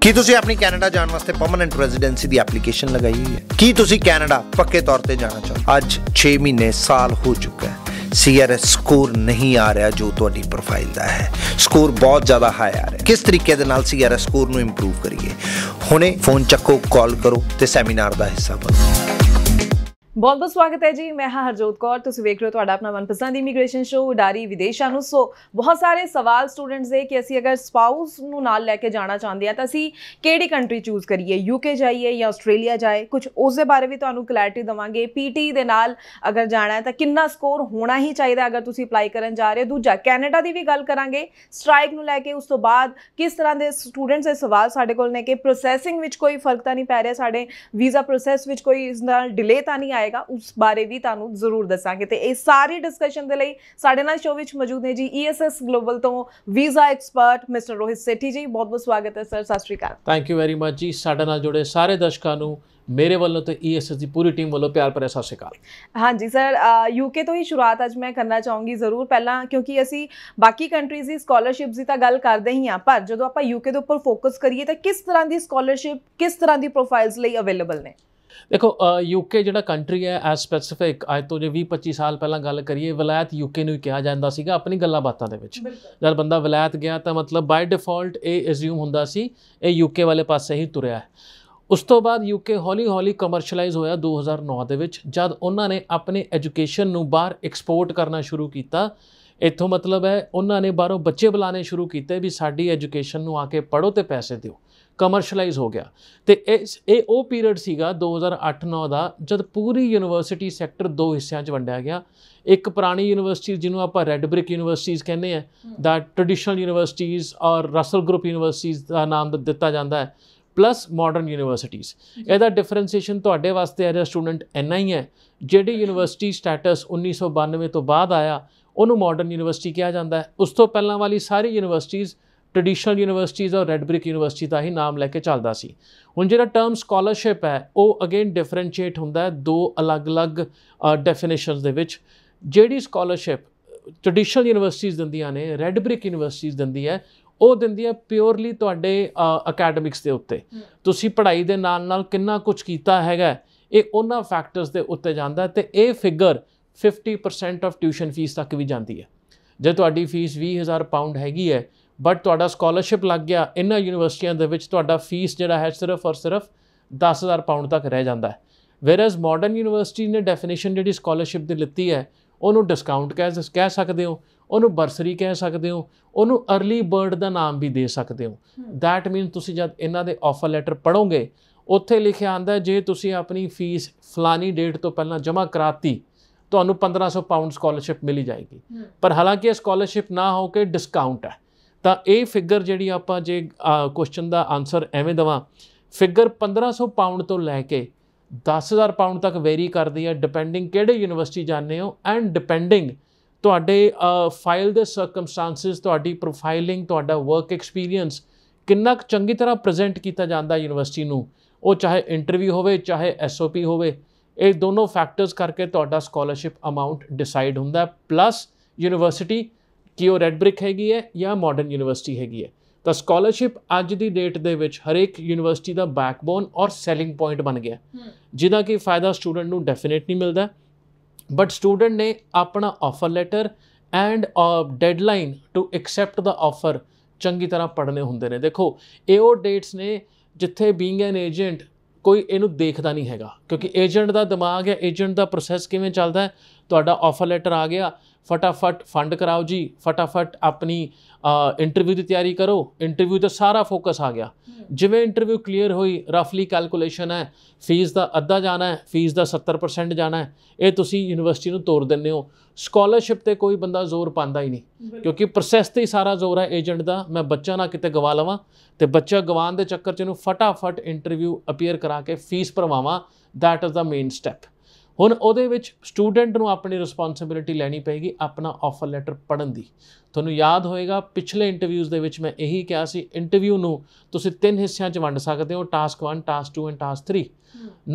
ਕੀ ਤੁਸੀਂ ਆਪਣੀ ਕੈਨੇਡਾ ਜਾਣ ਵਾਸਤੇ ਪਰਮਨੈਂਟ ਰੈਜ਼ੀਡੈਂਸੀ ਦੀ ਐਪਲੀਕੇਸ਼ਨ ਲਗਾਈ ਹੋਈ ਹੈ ਕੀ ਤੁਸੀਂ ਕੈਨੇਡਾ ਪੱਕੇ ਤੌਰ ਤੇ ਜਾਣਾ ਚਾਹੁੰਦੇ ਅੱਜ 6 ਮਹੀਨੇ ਸਾਲ ਹੋ ਚੁੱਕਾ ਹੈ ਸੀਆਰਐਸ ਸਕੋਰ ਨਹੀਂ ਆ ਰਿਹਾ ਜੋ ਤੁਹਾਡੀ ਪ੍ਰੋਫਾਈਲ ਦਾ ਹੈ ਸਕੋਰ ਬਹੁਤ ਜ਼ਿਆਦਾ ਹਾਈ ਆ ਰਿਹਾ ਕਿਸ ਤਰੀਕੇ ਦੇ ਨਾਲ ਸੀਆਰਐਸ ਸਕੋਰ ਨੂੰ ਇੰਪਰੂਵ ਕਰੀਏ ਹੁਣੇ ਫੋਨ ਚੱਕੋ ਕਾਲ ਕਰੋ ਤੇ ਸੈਮੀਨਾਰ ਦਾ ਹਿੱਸਾ ਬਣੋ ਬਹੁਤ ਬਹੁਤ ਸਵਾਗਤ ਹੈ ਜੀ ਮੈਂ ਹਾਂ ਹਰਜੋਤ ਕੌਰ ਤੁਸੀਂ ਵੇਖ ਰਹੇ ਹੋ ਤੁਹਾਡਾ ਆਪਣਾ ਮਨਪਸੰਦ ਇਮੀਗ੍ਰੇਸ਼ਨ ਸ਼ੋਅ ਉਡਾਰੀ ਵਿਦੇਸ਼ਾਂ ਨੂੰ ਸੋ ਬਹੁਤ ਸਾਰੇ ਸਵਾਲ ਸਟੂਡੈਂਟਸ ਦੇ ਕਿ ਅਸੀਂ ਅਗਰ ਸਪਾਊਸ ਨੂੰ ਨਾਲ ਲੈ ਕੇ ਜਾਣਾ ਚਾਹੁੰਦੇ ਆ ਤਾਂ ਅਸੀਂ ਕਿਹੜੀ ਕੰਟਰੀ ਚੂਜ਼ ਕਰੀਏ ਯੂਕੇ ਜਾਈਏ ਜਾਂ ਆਸਟ੍ਰੇਲੀਆ ਜਾਏ ਕੁਝ ਉਸ ਦੇ ਬਾਰੇ ਵੀ ਤੁਹਾਨੂੰ ਕਲੈਰਿਟੀ ਦਵਾਂਗੇ ਪੀਟੀ ਦੇ ਨਾਲ ਅਗਰ ਜਾਣਾ ਹੈ ਤਾਂ ਕਿੰਨਾ ਸਕੋਰ ਹੋਣਾ ਹੀ ਚਾਹੀਦਾ ਅਗਰ ਤੁਸੀਂ ਅਪਲਾਈ ਕਰਨ ਜਾ ਰਹੇ ਹੋ ਦੂਜਾ ਕੈਨੇਡਾ ਦੀ ਵੀ ਗੱਲ ਕਰਾਂਗੇ ਸਟ੍ਰਾਈਕ ਨੂੰ ਲੈ ਕੇ ਉਸ ਤੋਂ ਬਾਅਦ ਕਿਸ ਤਰ੍ਹਾਂ ਦੇ ਸਟੂਡੈਂਟਸ ਦੇ ਸਵਾਲ ਸਾਡੇ ਕੋਲ ਨੇ ਕਿ ਪ੍ਰੋਸੈਸਿੰਗ ਵਿੱਚ ਕੋਈ ਫਰਕ ਤਾਂ ਨਹੀਂ ਪੈ ਰਿਹਾ ਸਾਡੇ ਵੀਜ਼ਾ ਪ੍ਰੋਸੈਸ ਵਿੱਚ ਕੋਈ ਇਸ ਨਾਲ ਡਿਲੇ ਤਾਂ ਨਹੀਂ ਆਇਆ ਆਏਗਾ ਉਸ ਬਾਰੇ ਵੀ ਤੁਹਾਨੂੰ ਜ਼ਰੂਰ ਦੱਸਾਂਗੇ ਤੇ ਇਹ ਸਾਰੀ ਡਿਸਕਸ਼ਨ ਦੇ ਲਈ ਸਾਡੇ ਨਾਲ ਸ਼ੋਅ ਵਿੱਚ ਮੌਜੂਦ ਨੇ ਜੀ ESS ਗਲੋਬਲ ਤੋਂ visa expert mister Rohit Sethi ji ਬਹੁਤ ਬਹੁਤ ਸਵਾਗਤ ਹੈ ਸਰ ਸਤਿ ਸ਼੍ਰੀ ਅਕਾਲ ਥੈਂਕ ਯੂ ਵੈਰੀ ਮਚ ਜੀ ਸਾਡੇ ਨਾਲ ਜੁੜੇ ਸਾਰੇ ਦਰਸ਼ਕਾਂ ਨੂੰ ਮੇਰੇ ਵੱਲੋਂ ਤੇ ਈਐਸਐਸ e ਦੀ ਪੂਰੀ ਟੀਮ ਵੱਲੋਂ ਪਿਆਰ ਭਰਿਆ ਸਤਿ ਸ਼੍ਰੀ ਅਕਾਲ ਹਾਂਜੀ ਸਰ ਯੂਕੇ ਤੋਂ ਹੀ ਸ਼ੁਰੂਆਤ ਅੱਜ ਮੈਂ ਕਰਨਾ ਚਾਹੂੰਗੀ ਜ਼ਰੂਰ ਪਹਿਲਾਂ ਕਿਉਂਕਿ ਅਸੀਂ ਬਾਕੀ ਕੰਟਰੀਜ਼ ਦੀ ਸਕਾਲਰਸ਼ਿਪਸ ਦੀ ਤਾਂ ਗੱਲ ਕਰਦੇ ਹੀ ਆ ਪਰ ਜਦੋਂ ਆਪਾਂ ਯੂਕੇ ਦੇ ਉੱਪਰ ਫੋਕਸ ਕਰੀਏ ਤਾਂ ਕਿਸ ਤਰ੍ਹਾਂ ਦੀ ਸਕਾਲਰਸ਼ਿਪ ਕਿਸ ਤਰ੍ਹਾਂ ਦੀ ਪ੍ਰੋਫਾਈਲਸ ਲਈ ਅਵੇਲੇਬਲ ਨੇ ਦੇਖੋ ਯੂਕੇ ਜਿਹੜਾ ਕੰਟਰੀ ਹੈ ਐਸ ਸਪੈਸੀਫਿਕ ਅੱਜ ਤੋਂ ਜੇ 20 25 ਸਾਲ ਪਹਿਲਾਂ ਗੱਲ ਕਰੀਏ ਵਿਲਾਇਤ ਯੂਕੇ ਨੂੰ ਕਿਹਾ ਜਾਂਦਾ ਸੀਗਾ ਆਪਣੀ ਗੱਲਾਂ ਬਾਤਾਂ ਦੇ ਵਿੱਚ ਜਦ ਬੰਦਾ ਵਿਲਾਇਤ ਗਿਆ ਤਾਂ ਮਤਲਬ ਬਾਈ ਡਿਫਾਲਟ ਇਹ ਅਸਿਊਮ ਹੁੰਦਾ ਸੀ ਇਹ ਯੂਕੇ ਵਾਲੇ ਪਾਸੇ ਹੀ ਤੁਰਿਆ ਹੈ ਉਸ ਤੋਂ ਬਾਅਦ ਯੂਕੇ ਹੌਲੀ-ਹੌਲੀ ਕਮਰਸ਼ੀਅਲਾਈਜ਼ ਹੋਇਆ 2009 ਦੇ ਵਿੱਚ ਜਦ ਉਹਨਾਂ ਨੇ ਆਪਣੇ ਐਜੂਕੇਸ਼ਨ ਨੂੰ ਬਾਹਰ ਐਕਸਪੋਰਟ ਕਰਨਾ ਸ਼ੁਰੂ ਕੀਤਾ ਇਥੋਂ ਮਤਲਬ ਹੈ ਉਹਨਾਂ ਨੇ ਬਾਹਰੋਂ ਬੱਚੇ ਬੁਲਾਣੇ ਸ਼ੁਰੂ ਕੀਤੇ ਵੀ ਸਾਡੀ ਐਜੂਕੇਸ਼ਨ ਨੂੰ ਆ ਕੇ ਪੜੋ ਤੇ ਪੈਸੇ ਦਿਓ ਕਮਰਸ਼ੀਅਲਾਈਜ਼ ਹੋ ਗਿਆ ਤੇ ਇਹ ਉਹ ਪੀਰੀਅਡ ਸੀਗਾ 2008 09 ਦਾ ਜਦ ਪੂਰੀ ਯੂਨੀਵਰਸਿਟੀ ਸੈਕਟਰ ਦੋ ਹਿੱਸਿਆਂ 'ਚ ਵੰਡਿਆ ਗਿਆ ਇੱਕ ਪੁਰਾਣੀ ਯੂਨੀਵਰਸਿਟੀ ਜਿਹਨੂੰ ਆਪਾਂ ਰੈੱਡ ਬ੍ਰਿਕ ਯੂਨੀਵਰਸਿਟੀਜ਼ ਕਹਿੰਦੇ ਆ ਦਾ ਟ੍ਰੈਡੀਸ਼ਨਲ ਯੂਨੀਵਰਸਿਟੀਜ਼ ਔਰ ਰਸਲ ਗਰੁੱਪ ਯੂਨੀਵਰਸਿਟੀਜ਼ ਦਾ ਨਾਮ ਦਿੱਤਾ ਜਾਂਦਾ ਹੈ ਪਲੱਸ ਮਾਡਰਨ ਯੂਨੀਵਰਸਿਟੀਜ਼ ਇਹਦਾ ਡਿਫਰੈਂਸੀਏਸ਼ਨ ਤੁਹਾਡੇ ਵਾਸਤੇ ਐਜ਼ ਅ ਸਟੂਡੈਂਟ ਐਨਾ ਹੀ ਹੈ ਜਿਹੜੀ ਯੂਨੀਵਰਸਿਟੀ ਸਟੇਟਸ 1992 ਤੋਂ ਬਾਅਦ ਆਇਆ ਉਹਨੂੰ ਮਾਡਰਨ ਯੂਨੀਵਰਸਿਟੀ ਕਿਹਾ ਜਾਂਦਾ ਹੈ ਉਸ ਤੋਂ ਪਹਿਲਾਂ ਵਾਲੀ ਸਾਰੀ ਯੂਨੀਵਰਸਿਟੀਜ਼ ਟ੍ਰੈਡੀਸ਼ਨਲ ਯੂਨੀਵਰਸਿਟੀਆਂ ਔਰ ਰੈੱਡ ਬ੍ਰਿਕ ਯੂਨੀਵਰਸਿਟੀ ਦਾ ਹੀ ਨਾਮ ਲੈ ਕੇ ਚੱਲਦਾ ਸੀ ਹੁਣ ਜਿਹੜਾ ਟਰਮ ਸਕਾਲਰਸ਼ਿਪ ਹੈ ਉਹ ਅਗੇਨ ਡਿਫਰੈਂਸ਼ੀਏਟ ਹੁੰਦਾ ਹੈ ਦੋ ਅਲੱਗ-ਅਲੱਗ ਡੈਫੀਨੇਸ਼ਨਸ ਦੇ ਵਿੱਚ ਜਿਹੜੀ ਸਕਾਲਰਸ਼ਿਪ ਟ੍ਰੈਡੀਸ਼ਨਲ ਯੂਨੀਵਰਸਿਟੀਆਂ ਦਿੰਦੀਆਂ ਨੇ ਰੈੱਡ ਬ੍ਰਿਕ ਯੂਨੀਵਰਸਿਟੀਆਂ ਦਿੰਦੀ ਹੈ ਉਹ ਦਿੰਦੀ ਹੈ ਪਿਓਰਲੀ ਤੁਹਾਡੇ ਅਕੈਡਮਿਕਸ ਦੇ ਉੱਤੇ ਤੁਸੀਂ ਪੜ੍ਹਾਈ ਦੇ ਨਾਲ ਨਾਲ ਕਿੰਨਾ ਕੁਝ ਕੀਤਾ ਹੈਗਾ ਇਹ ਉਹਨਾਂ ਫੈਕਟਰਸ ਦੇ ਉੱਤੇ ਜਾਂਦਾ ਤੇ ਇਹ ਫਿਗਰ 50% ਆਫ ਟਿਊਸ਼ਨ ਫੀਸ ਤੱਕ ਵੀ ਜਾਂਦੀ ਹੈ ਜੇ ਤੁਹਾਡੀ ਫੀਸ 20000 ਪਾਉਂਡ ਹੈਗੀ ਹੈ ਬਟ ਤੁਹਾਡਾ ਸਕਾਲਰਸ਼ਿਪ ਲੱਗ ਗਿਆ ਇਹਨਾਂ ਯੂਨੀਵਰਸਿਟੀਆਂ ਦੇ ਵਿੱਚ ਤੁਹਾਡਾ ਫੀਸ ਜਿਹੜਾ ਹੈ ਸਿਰਫ ਔਰ ਸਿਰਫ 10000 ਪਾਉਂਡ ਤੱਕ ਰਹਿ ਜਾਂਦਾ ਹੈ ਐਸ ਮਾਡਰਨ ਯੂਨੀਵਰਸਿਟੀ ਨੇ ਡੈਫੀਨੇਸ਼ਨ ਜਿਹੜੀ ਸਕਾਲਰਸ਼ਿਪ ਦੀ ਲਿੱਤੀ ਹੈ ਉਹਨੂੰ ਡਿਸਕਾਊਂਟ ਕਹਿ ਕਹਿ ਸਕਦੇ ਹੋ ਉਹਨੂੰ ਬਰਸਰੀ ਕਹਿ ਸਕਦੇ ਹੋ ਉਹਨੂੰ अर्ਲੀ ਬਰਡ ਦਾ ਨਾਮ ਵੀ ਦੇ ਸਕਦੇ ਹੋ ਥੈਟ ਮੀਨ ਤੁਸੀਂ ਜਦ ਇਹਨਾਂ ਦੇ ਆਫਰ ਲੈਟਰ ਪੜੋਗੇ ਉੱਥੇ ਲਿਖਿਆ ਆਂਦਾ ਜੇ ਤੁਸੀਂ ਆਪਣੀ ਫੀਸ ਫਲਾਨੀ ਡੇਟ ਤੋਂ ਪਹਿਲਾਂ ਜਮ੍ਹਾਂ ਕਰਾਤੀ ਤੁਹਾਨੂੰ 1500 ਪਾਉਂਡ ਸਕਾਲਰਸ਼ਿਪ ਮਿਲੀ ਜਾਏਗੀ ਪਰ ਹਾਲਾਂਕਿ ਇਹ ਸਕਾਲਰਸ਼ਿਪ ਨਾ ਹੋ ਕੇ ਡਿਸਕਾਊਂਟ ਹੈ ਤਾਂ ਇਹ ਫਿਗਰ ਜਿਹੜੀ ਆਪਾਂ ਜੇ ਕੁਐਸਚਨ ਦਾ ਆਨਸਰ ਐਵੇਂ ਦਵਾਂ ਫਿਗਰ 1500 ਪਾਉਂਡ ਤੋਂ ਲੈ ਕੇ 10000 ਪਾਉਂਡ ਤੱਕ ਵੇਰੀ ਕਰਦੀ ਹੈ ਡਿਪੈਂਡਿੰਗ ਕਿਹੜੇ ਯੂਨੀਵਰਸਿਟੀ ਜਾਂਦੇ ਹੋ ਐਂਡ ਡਿਪੈਂਡਿੰਗ ਤੁਹਾਡੇ ਫਾਈਲ ਦੇ ਸਰਕਮਸਟੈਂਸਸ ਤੁਹਾਡੀ ਪ੍ਰੋਫਾਈਲਿੰਗ ਤੁਹਾਡਾ ਵਰਕ ਐਕਸਪੀਰੀਅੰਸ ਕਿੰਨਾ ਕੁ ਚੰਗੀ ਤਰ੍ਹਾਂ ਪ੍ਰੈਜ਼ੈਂਟ ਕੀਤਾ ਜਾਂਦਾ ਯੂਨੀਵਰਸਿਟੀ ਨੂੰ ਉਹ ਚਾਹੇ ਇੰਟਰਵਿਊ ਹੋਵੇ ਚਾਹੇ ਐਸਓਪੀ ਹੋਵੇ ਇਹ ਦੋਨੋਂ ਫੈਕਟਰਸ ਕਰਕੇ ਤੁਹਾਡਾ ਸਕਾਲਰਸ਼ਿਪ ਅਮਾਉਂਟ ਡਿਸਾਈਡ ਹੁੰਦਾ ਪਲੱਸ ਯੂਨੀਵਰਸਿਟੀ ਕਿ ਉਹ ਰੈੱਡ ਬ੍ਰਿਕ ਹੈਗੀ ਹੈ ਜਾਂ ਮਾਡਰਨ ਯੂਨੀਵਰਸਿਟੀ ਹੈਗੀ ਹੈ ਤਾਂ ਸਕਾਲਰਸ਼ਿਪ ਅੱਜ ਦੀ ਡੇਟ ਦੇ ਵਿੱਚ ਹਰੇਕ ਯੂਨੀਵਰਸਿਟੀ ਦਾ ਬੈਕਬੋਨ ਔਰ ਸੈਲਿੰਗ ਪੁਆਇੰਟ ਬਣ ਗਿਆ ਜਿਹਦਾ ਕਿ ਫਾਇਦਾ ਸਟੂਡੈਂਟ ਨੂੰ ਡੈਫੀਨਿਟਲੀ ਮਿਲਦਾ ਬਟ ਸਟੂਡੈਂਟ ਨੇ ਆਪਣਾ offer letter and deadline to accept ਦਾ ਆਫਰ ਚੰਗੀ ਤਰ੍ਹਾਂ ਪੜ੍ਹਨੇ ਹੁੰਦੇ ਨੇ ਦੇਖੋ ਇਹ ਉਹ ਡੇਟਸ ਨੇ ਜਿੱਥੇ ਬੀਇੰਗ ਐਨ ਏਜੰਟ ਕੋਈ ਇਹਨੂੰ ਦੇਖਦਾ ਨਹੀਂ ਹੈਗਾ ਕਿਉਂਕਿ ਏਜੰਟ ਦਾ ਦਿਮਾਗ ਹੈ ਏਜੰਟ ਦਾ ਪ੍ਰੋਸੈਸ ਕਿਵੇਂ ਚੱਲਦਾ ਹੈ ਤੁਹਾਡਾ ਆਫਰ ਲੈਟਰ ਆ ਗਿਆ ਫਟਾਫਟ ਫੰਡ ਕਰਾਓ ਜੀ ਫਟਾਫਟ ਆਪਣੀ ਇੰਟਰਵਿਊ ਦੀ ਤਿਆਰੀ ਕਰੋ ਇੰਟਰਵਿਊ ਤੇ ਸਾਰਾ ਫੋਕਸ ਆ ਗਿਆ ਜਿਵੇਂ ਇੰਟਰਵਿਊ ਕਲੀਅਰ ਹੋਈ ਰਫਲੀ ਕੈਲਕੂਲੇਸ਼ਨ ਹੈ ਫੀਸ ਦਾ ਅੱਧਾ ਜਾਣਾ ਹੈ ਫੀਸ ਦਾ 70% ਜਾਣਾ ਹੈ ਇਹ ਤੁਸੀਂ ਯੂਨੀਵਰਸਿਟੀ ਨੂੰ ਤੋਰ ਦਿੰਨੇ ਹੋ ਸਕਾਲਰਸ਼ਿਪ ਤੇ ਕੋਈ ਬੰਦਾ ਜ਼ੋਰ ਪਾਉਂਦਾ ਹੀ ਨਹੀਂ ਕਿਉਂਕਿ ਪ੍ਰੋਸੈਸ ਤੇ ਹੀ ਸਾਰਾ ਜ਼ੋਰ ਹੈ ਏਜੰਟ ਦਾ ਮੈਂ ਬੱਚਾ ਨਾ ਕਿਤੇ ਗਵਾ ਲਵਾਂ ਤੇ ਬੱਚਾ ਗਵਾਨ ਦੇ ਚੱਕਰ 'ਚ ਇਹਨੂੰ ਫਟਾਫਟ ਇੰਟਰਵਿਊ ਅਪੀਅਰ ਕਰਾ ਕੇ ਫੀਸ ਭਰਵਾਵਾਂ that is the main step ਹੁਣ ਉਹਦੇ ਵਿੱਚ ਸਟੂਡੈਂਟ ਨੂੰ ਆਪਣੀ ਰਿਸਪੌਂਸਿਬਿਲਟੀ ਲੈਣੀ ਪਏਗੀ ਆਪਣਾ ਆਫਰ ਲੈਟਰ ਪੜਨ ਦੀ ਤੁਹਾਨੂੰ ਯਾਦ ਹੋਏਗਾ ਪਿਛਲੇ ਇੰਟਰਵਿਊਜ਼ ਦੇ ਵਿੱਚ ਮੈਂ ਇਹੀ ਕਿਹਾ ਸੀ ਇੰਟਰਵਿਊ ਨੂੰ ਤੁਸੀਂ ਤਿੰਨ ਹਿੱਸਿਆਂ 'ਚ ਵੰਡ ਸਕਦੇ ਹੋ task 1 task 2 and task 3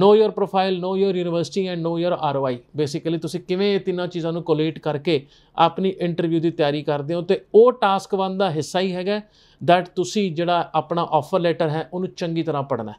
know your profile know your university and know your ROI basically ਤੁਸੀਂ ਕਿਵੇਂ ਇਹ ਤਿੰਨਾਂ ਚੀਜ਼ਾਂ ਨੂੰ ਕੋਲੇਟ ਕਰਕੇ ਆਪਣੀ ਇੰਟਰਵਿਊ ਦੀ ਤਿਆਰੀ ਕਰਦੇ ਹੋ ਤੇ ਉਹ ਟਾਸਕ 1 ਦਾ ਹਿੱਸਾ ਹੀ ਹੈਗਾ ਥੈਟ ਤੁਸੀਂ ਜਿਹੜਾ ਆਪਣਾ ਆਫਰ ਲੈਟਰ ਹੈ ਉਹਨੂੰ ਚੰਗੀ ਤਰ੍ਹਾਂ ਪੜਨਾ ਹੈ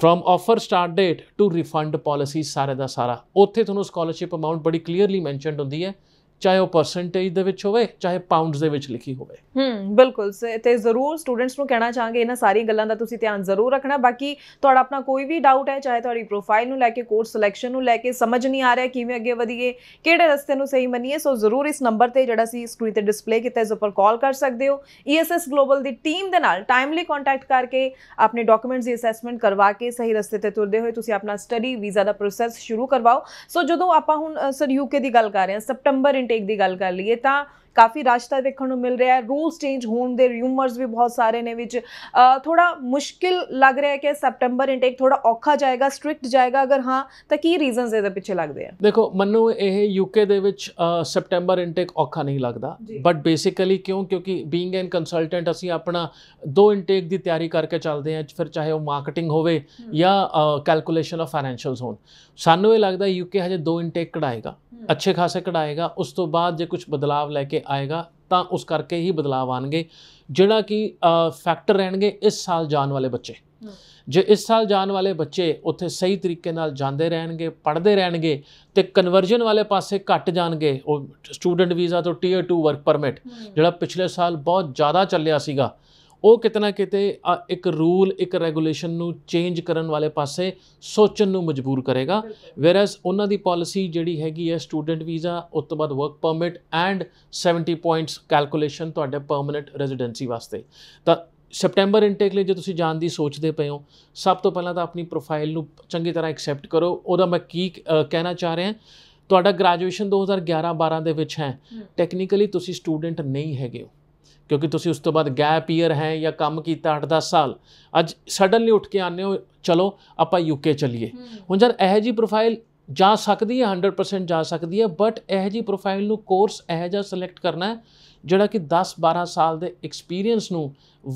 firm offer start date to refund policy ਸਾਰੇ ਦਾ ਸਾਰਾ ਉੱਥੇ ਤੁਹਾਨੂੰ ਸਕਾਲਰਸ਼ਿਪ ਅਮਾਉਂਟ ਬੜੀ ਕਲੀਅਰਲੀ ਮੈਂਸ਼ਨਡ ਹੁੰਦੀ ਹੈ ਚਾਹੇ ਉਹ ਪਰਸੈਂਟੇਜ ਦੇ ਵਿੱਚ ਹੋਵੇ ਚਾਹੇ ਪਾਉਂਡਸ ਦੇ ਵਿੱਚ ਲਿਖੀ ਹੋਵੇ ਹੂੰ ਬਿਲਕੁਲ ਤੇ ਜ਼ਰੂਰ ਸਟੂਡੈਂਟਸ ਨੂੰ ਕਹਿਣਾ ਚਾਹਾਂਗੇ ਇਹਨਾਂ ਸਾਰੀਆਂ ਗੱਲਾਂ ਦਾ ਤੁਸੀਂ ਧਿਆਨ ਜ਼ਰੂਰ ਰੱਖਣਾ ਬਾਕੀ ਤੁਹਾਡਾ ਆਪਣਾ ਕੋਈ ਵੀ ਡਾਊਟ ਹੈ ਚਾਹੇ ਤੁਹਾਡੀ ਪ੍ਰੋਫਾਈਲ ਨੂੰ ਲੈ ਕੇ ਕੋਰਸ ਸਿਲੈਕਸ਼ਨ ਨੂੰ ਲੈ ਕੇ ਸਮਝ ਨਹੀਂ ਆ ਰਿਹਾ ਕਿਵੇਂ ਅੱਗੇ ਵਧੀਏ ਕਿਹੜੇ ਰਸਤੇ ਨੂੰ ਸਹੀ ਮੰਨੀਏ ਸੋ ਜ਼ਰੂਰ ਇਸ ਨੰਬਰ ਤੇ ਜਿਹੜਾ ਸੀ ਸਕਰੀਨ ਤੇ ਡਿਸਪਲੇ ਕੀਤਾ ਇਸ ਉੱਪਰ ਕਾਲ ਕਰ ਸਕਦੇ ਹੋ ESS ਗਲੋਬਲ ਦੀ ਟੀਮ ਦੇ ਨਾਲ ਟਾਈਮਲੀ ਕੰਟੈਕਟ ਕਰਕੇ ਆਪਣੇ ਡਾਕੂਮੈਂਟਸ ਦੀ ਅਸੈਸਮੈਂਟ ਕਰਵਾ ਕੇ ਸਹੀ ਰਸਤੇ ਤੇ ਤੁਰਦੇ ਹੋਏ ਤੁਸੀਂ ਆਪਣਾ ਸਟੱਡੀ ਵੀਜ਼ਾ ਦਾ ਪ੍ਰੋਸੈਸ ਸ਼ੁਰੂ ਕਰਵਾਓ ਸੋ ਜਦੋਂ ਆਪਾਂ ਹੁਣ ਸਰ ਯੂਕੇ ਦੀ ਗੱਲ ਕਰ ਰਹੇ ਹਾਂ ਸਪਟੰਬਰ ਇਨਟੇਕ ਟੇਕ ਦੀ ਗੱਲ ਕਰ ਲਈਏ ਤਾਂ ਕਾਫੀ ਰਾਸ਼ਤਾ ਦੇਖਣ ਨੂੰ ਮਿਲ ਰਿਹਾ ਹੈ ਰੂਲਸ ਚੇਂਜ ਹੋਣ ਦੇ ਰਿਊਮਰਸ ਵੀ ਬਹੁਤ ਸਾਰੇ ਨੇ ਵਿੱਚ ਥੋੜਾ ਮੁਸ਼ਕਿਲ ਲੱਗ ਰਿਹਾ ਹੈ ਕਿ ਸੈਪਟੈਂਬਰ ਇਨਟੇਕ ਥੋੜਾ ਔਖਾ ਜਾਏਗਾ ਸਟ੍ਰਿਕਟ ਜਾਏਗਾ ਅਗਰ ਹਾਂ ਤਾਂ ਕੀ ਰੀਜ਼ਨਸ ਇਹਦੇ ਪਿੱਛੇ ਲੱਗਦੇ ਆ ਦੇਖੋ ਮੰਨੋ ਇਹ ਯੂਕੇ ਦੇ ਵਿੱਚ ਸੈਪਟੈਂਬਰ ਇਨਟੇਕ ਔਖਾ ਨਹੀਂ ਲੱਗਦਾ ਬਟ ਬੇਸਿਕਲੀ ਕਿਉਂ ਕਿਉਂਕਿ ਬੀਇੰਗ ਐਨ ਕੰਸਲਟੈਂਟ ਅਸੀਂ ਆਪਣਾ ਦੋ ਇਨਟੇਕ ਦੀ ਤਿਆਰੀ ਕਰਕੇ ਚੱਲਦੇ ਆ ਫਿਰ ਚਾਹੇ ਉਹ ਮਾਰਕੀਟਿੰਗ ਹੋਵੇ ਜਾਂ ਕੈਲਕੂਲੇਸ਼ਨ ਆਫ ਫਾਈਨੈਂਸ਼ੀਅਲਸ ਹੋਣ ਸਾਨੂੰ ਇਹ ਲੱਗਦਾ ਯੂਕੇ ਹਜੇ ਦੋ ਇਨਟੇਕ ਕਢਾਏਗਾ ਅੱਛੇ ਖਾਸੇ ਕਢਾਏਗਾ ਉਸ ਤੋਂ ਬਾਅਦ ਜੇ ਕੁਝ ਬਦਲਾਅ ਲੈ ਕੇ ਆਏਗਾ ਤਾਂ ਉਸ ਕਰਕੇ ਹੀ ਬਦਲਾਅ ਆਣਗੇ ਜਿਹੜਾ ਕਿ ਫੈਕਟਰ ਰਹਿਣਗੇ ਇਸ ਸਾਲ ਜਾਣ ਵਾਲੇ ਬੱਚੇ ਜੇ ਇਸ ਸਾਲ ਜਾਣ ਵਾਲੇ ਬੱਚੇ ਉੱਥੇ ਸਹੀ ਤਰੀਕੇ ਨਾਲ ਜਾਂਦੇ ਰਹਿਣਗੇ ਪੜ੍ਹਦੇ ਰਹਿਣਗੇ ਤੇ ਕਨਵਰਜਨ ਵਾਲੇ ਪਾਸੇ ਘਟ ਜਾਣਗੇ ਉਹ ਸਟੂਡੈਂਟ ਵੀਜ਼ਾ ਤੋਂ ਟੀਅਰ 2 ਵਰਕ ਪਰਮਿਟ ਜਿਹੜਾ ਪਿਛਲੇ ਸਾਲ ਬਹੁਤ ਜ਼ਿਆਦਾ ਚੱਲਿਆ ਸੀਗਾ ਉਹ ਕਿਤਨਾ ਕਿਤੇ ਇੱਕ ਰੂਲ ਇੱਕ ਰੈਗੂਲੇਸ਼ਨ ਨੂੰ ਚੇਂਜ ਕਰਨ ਵਾਲੇ ਪਾਸੇ ਸੋਚਣ ਨੂੰ ਮਜਬੂਰ ਕਰੇਗਾ ਵੇਅਰਐਸ ਉਹਨਾਂ ਦੀ ਪਾਲਿਸੀ ਜਿਹੜੀ ਹੈਗੀ ਹੈ ਸਟੂਡੈਂਟ ਵੀਜ਼ਾ ਉਸ ਤੋਂ ਬਾਅਦ work permit and 70 points calculation ਤੁਹਾਡੇ ਪਰਮਨੈਂਟ ਰੈਜ਼ੀਡੈਂਸੀ ਵਾਸਤੇ ਤਾਂ ਸੈਪਟੈਂਬਰ ਇਨਟੇਕ ਲਈ ਜੇ ਤੁਸੀਂ ਜਾਣ ਦੀ ਸੋਚਦੇ ਪਏ ਹੋ ਸਭ ਤੋਂ ਪਹਿਲਾਂ ਤਾਂ ਆਪਣੀ ਪ੍ਰੋਫਾਈਲ ਨੂੰ ਚੰਗੀ ਤਰ੍ਹਾਂ ਐਕਸੈਪਟ ਕਰੋ ਉਹਦਾ ਮੈਂ ਕੀ ਕਹਿਣਾ ਚਾਹ ਰਿਹਾ ਤੁਹਾਡਾ ਗ੍ਰੈਜੂਏਸ਼ਨ 2011-12 ਦੇ ਵਿੱਚ ਹੈ ਟੈਕਨੀਕਲੀ ਤੁਸੀਂ ਸਟੂਡੈਂਟ ਨਹੀਂ ਹੈਗੇ ਹੋ ਕਿਉਂਕਿ ਤੁਸੀਂ ਉਸ ਤੋਂ ਬਾਅਦ ਗੈਪ ਈਅਰ ਹੈ ਜਾਂ ਕੰਮ ਕੀਤਾ 8-10 ਸਾਲ ਅੱਜ ਸਡਨਲੀ ਉੱਠ ਕੇ ਆਨੇ ਹੋ ਚਲੋ ਆਪਾਂ ਯੂਕੇ ਚੱਲੀਏ ਹੁਣ ਜਦ ਇਹ ਜੀ ਪ੍ਰੋਫਾਈਲ ਜਾ ਸਕਦੀ ਹੈ 100% ਜਾ ਸਕਦੀ ਹੈ ਬਟ ਇਹ ਜੀ ਪ੍ਰੋਫਾਈਲ ਨੂੰ ਕੋਰਸ ਇਹ ਜਾ ਸਿਲੈਕਟ ਕਰਨਾ ਹੈ ਜਿਹੜਾ ਕਿ 10-12 ਸਾਲ ਦੇ ਐਕਸਪੀਰੀਅੰਸ ਨੂੰ